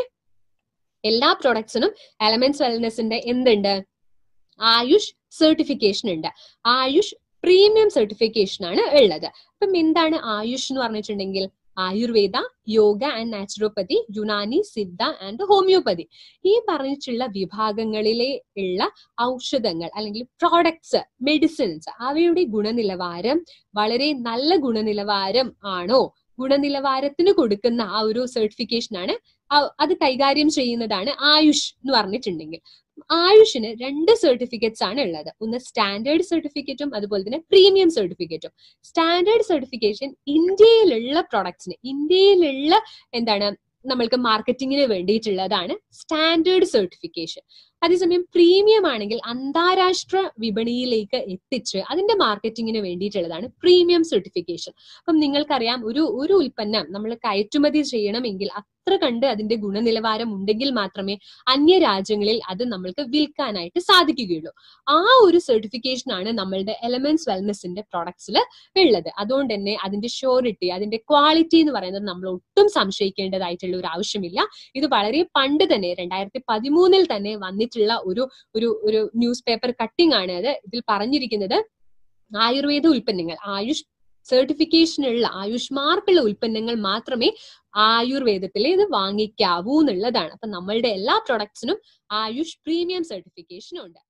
എല്ലാ പ്രൊഡക്ട്സിനും എലമെന്റ്സ് വെൽനെസിന്റെ എന്തുണ്ട് ആയുഷ് സർട്ടിഫിക്കേഷൻ ഉണ്ട് ആയുഷ് പ്രീമിയം സർട്ടിഫിക്കേഷൻ ആണ് ഉള്ളത് അപ്പം എന്താണ് ആയുഷ് എന്ന് പറഞ്ഞിട്ടുണ്ടെങ്കിൽ Ayurveda yoga and naturopathy Unani Siddha and homoeopathy ഈ പറഞ്ഞിട്ടുള്ള വിഭാഗങ്ങളിലെ ഉള്ള ഔഷധങ്ങൾ അല്ലെങ്കിൽ പ്രോഡക്ട്സ് മെഡിസിൻസ് അവയുടെ ഗുണനിലവാരം വളരെ നല്ല ഗുണനിലവാരം ആണോ ഗുണനിലവാരത്തിന് കൊടുക്കുന്ന ആ ഒരു സർട്ടിഫിക്കേഷൻ ആണ് അത് കൈകാര്യം ചെയ്യുന്നതാണ് ആയുഷ് എന്ന് പറഞ്ഞിട്ടുണ്ടെങ്കിൽ ആയുഷിന് രണ്ട് സർട്ടിഫിക്കറ്റ്സ് ആണ് ഉള്ളത് ഒന്ന് സ്റ്റാൻഡേർഡ് സർട്ടിഫിക്കറ്റും അതുപോലെ തന്നെ പ്രീമിയം സർട്ടിഫിക്കറ്റും സ്റ്റാൻഡേർഡ് സർട്ടിഫിക്കേഷൻ ഇന്ത്യയിലുള്ള പ്രൊഡക്ട്സിന് ഇന്ത്യയിലുള്ള എന്താണ് നമ്മൾക്ക് മാർക്കറ്റിങ്ങിന് വേണ്ടിയിട്ടുള്ളതാണ് സ്റ്റാൻഡേർഡ് സർട്ടിഫിക്കേഷൻ അതേസമയം പ്രീമിയം ആണെങ്കിൽ അന്താരാഷ്ട്ര വിപണിയിലേക്ക് എത്തിച്ച് അതിന്റെ മാർക്കറ്റിങ്ങിന് വേണ്ടിയിട്ടുള്ളതാണ് പ്രീമിയം സർട്ടിഫിക്കേഷൻ അപ്പം നിങ്ങൾക്കറിയാം ഒരു ഒരു ഉൽപ്പന്നം നമ്മൾ കയറ്റുമതി ചെയ്യണമെങ്കിൽ എത്ര കണ്ട് അതിന്റെ ഗുണനിലവാരം ഉണ്ടെങ്കിൽ മാത്രമേ അന്യ രാജ്യങ്ങളിൽ അത് നമ്മൾക്ക് വിൽക്കാനായിട്ട് സാധിക്കുകയുള്ളൂ ആ ഒരു സർട്ടിഫിക്കേഷൻ ആണ് നമ്മളുടെ എലമെന്റ്സ് വെൽനെസിന്റെ പ്രൊഡക്ട്സിൽ ഉള്ളത് അതുകൊണ്ട് തന്നെ അതിന്റെ ഷ്യൂരിറ്റി അതിന്റെ ക്വാളിറ്റി എന്ന് പറയുന്നത് നമ്മൾ ഒട്ടും സംശയിക്കേണ്ടതായിട്ടുള്ള ഒരു ആവശ്യമില്ല ഇത് വളരെ പണ്ട് തന്നെ രണ്ടായിരത്തി പതിമൂന്നിൽ തന്നെ വന്നിട്ടുള്ള ഒരു ഒരു ഒരു ന്യൂസ് പേപ്പർ കട്ടിംഗ് ആണ് അത് ഇതിൽ പറഞ്ഞിരിക്കുന്നത് ആയുർവേദ ഉൽപ്പന്നങ്ങൾ ആയുഷ് സർട്ടിഫിക്കേഷൻ ആയുഷ് ആയുഷ്മാർക്കുള്ള ഉൽപ്പന്നങ്ങൾ മാത്രമേ ആയുർവേദത്തിൽ ഇത് വാങ്ങിക്കാവൂ എന്നുള്ളതാണ് അപ്പൊ നമ്മളുടെ എല്ലാ പ്രൊഡക്ട്സിനും ആയുഷ് പ്രീമിയം സർട്ടിഫിക്കേഷൻ ഉണ്ട്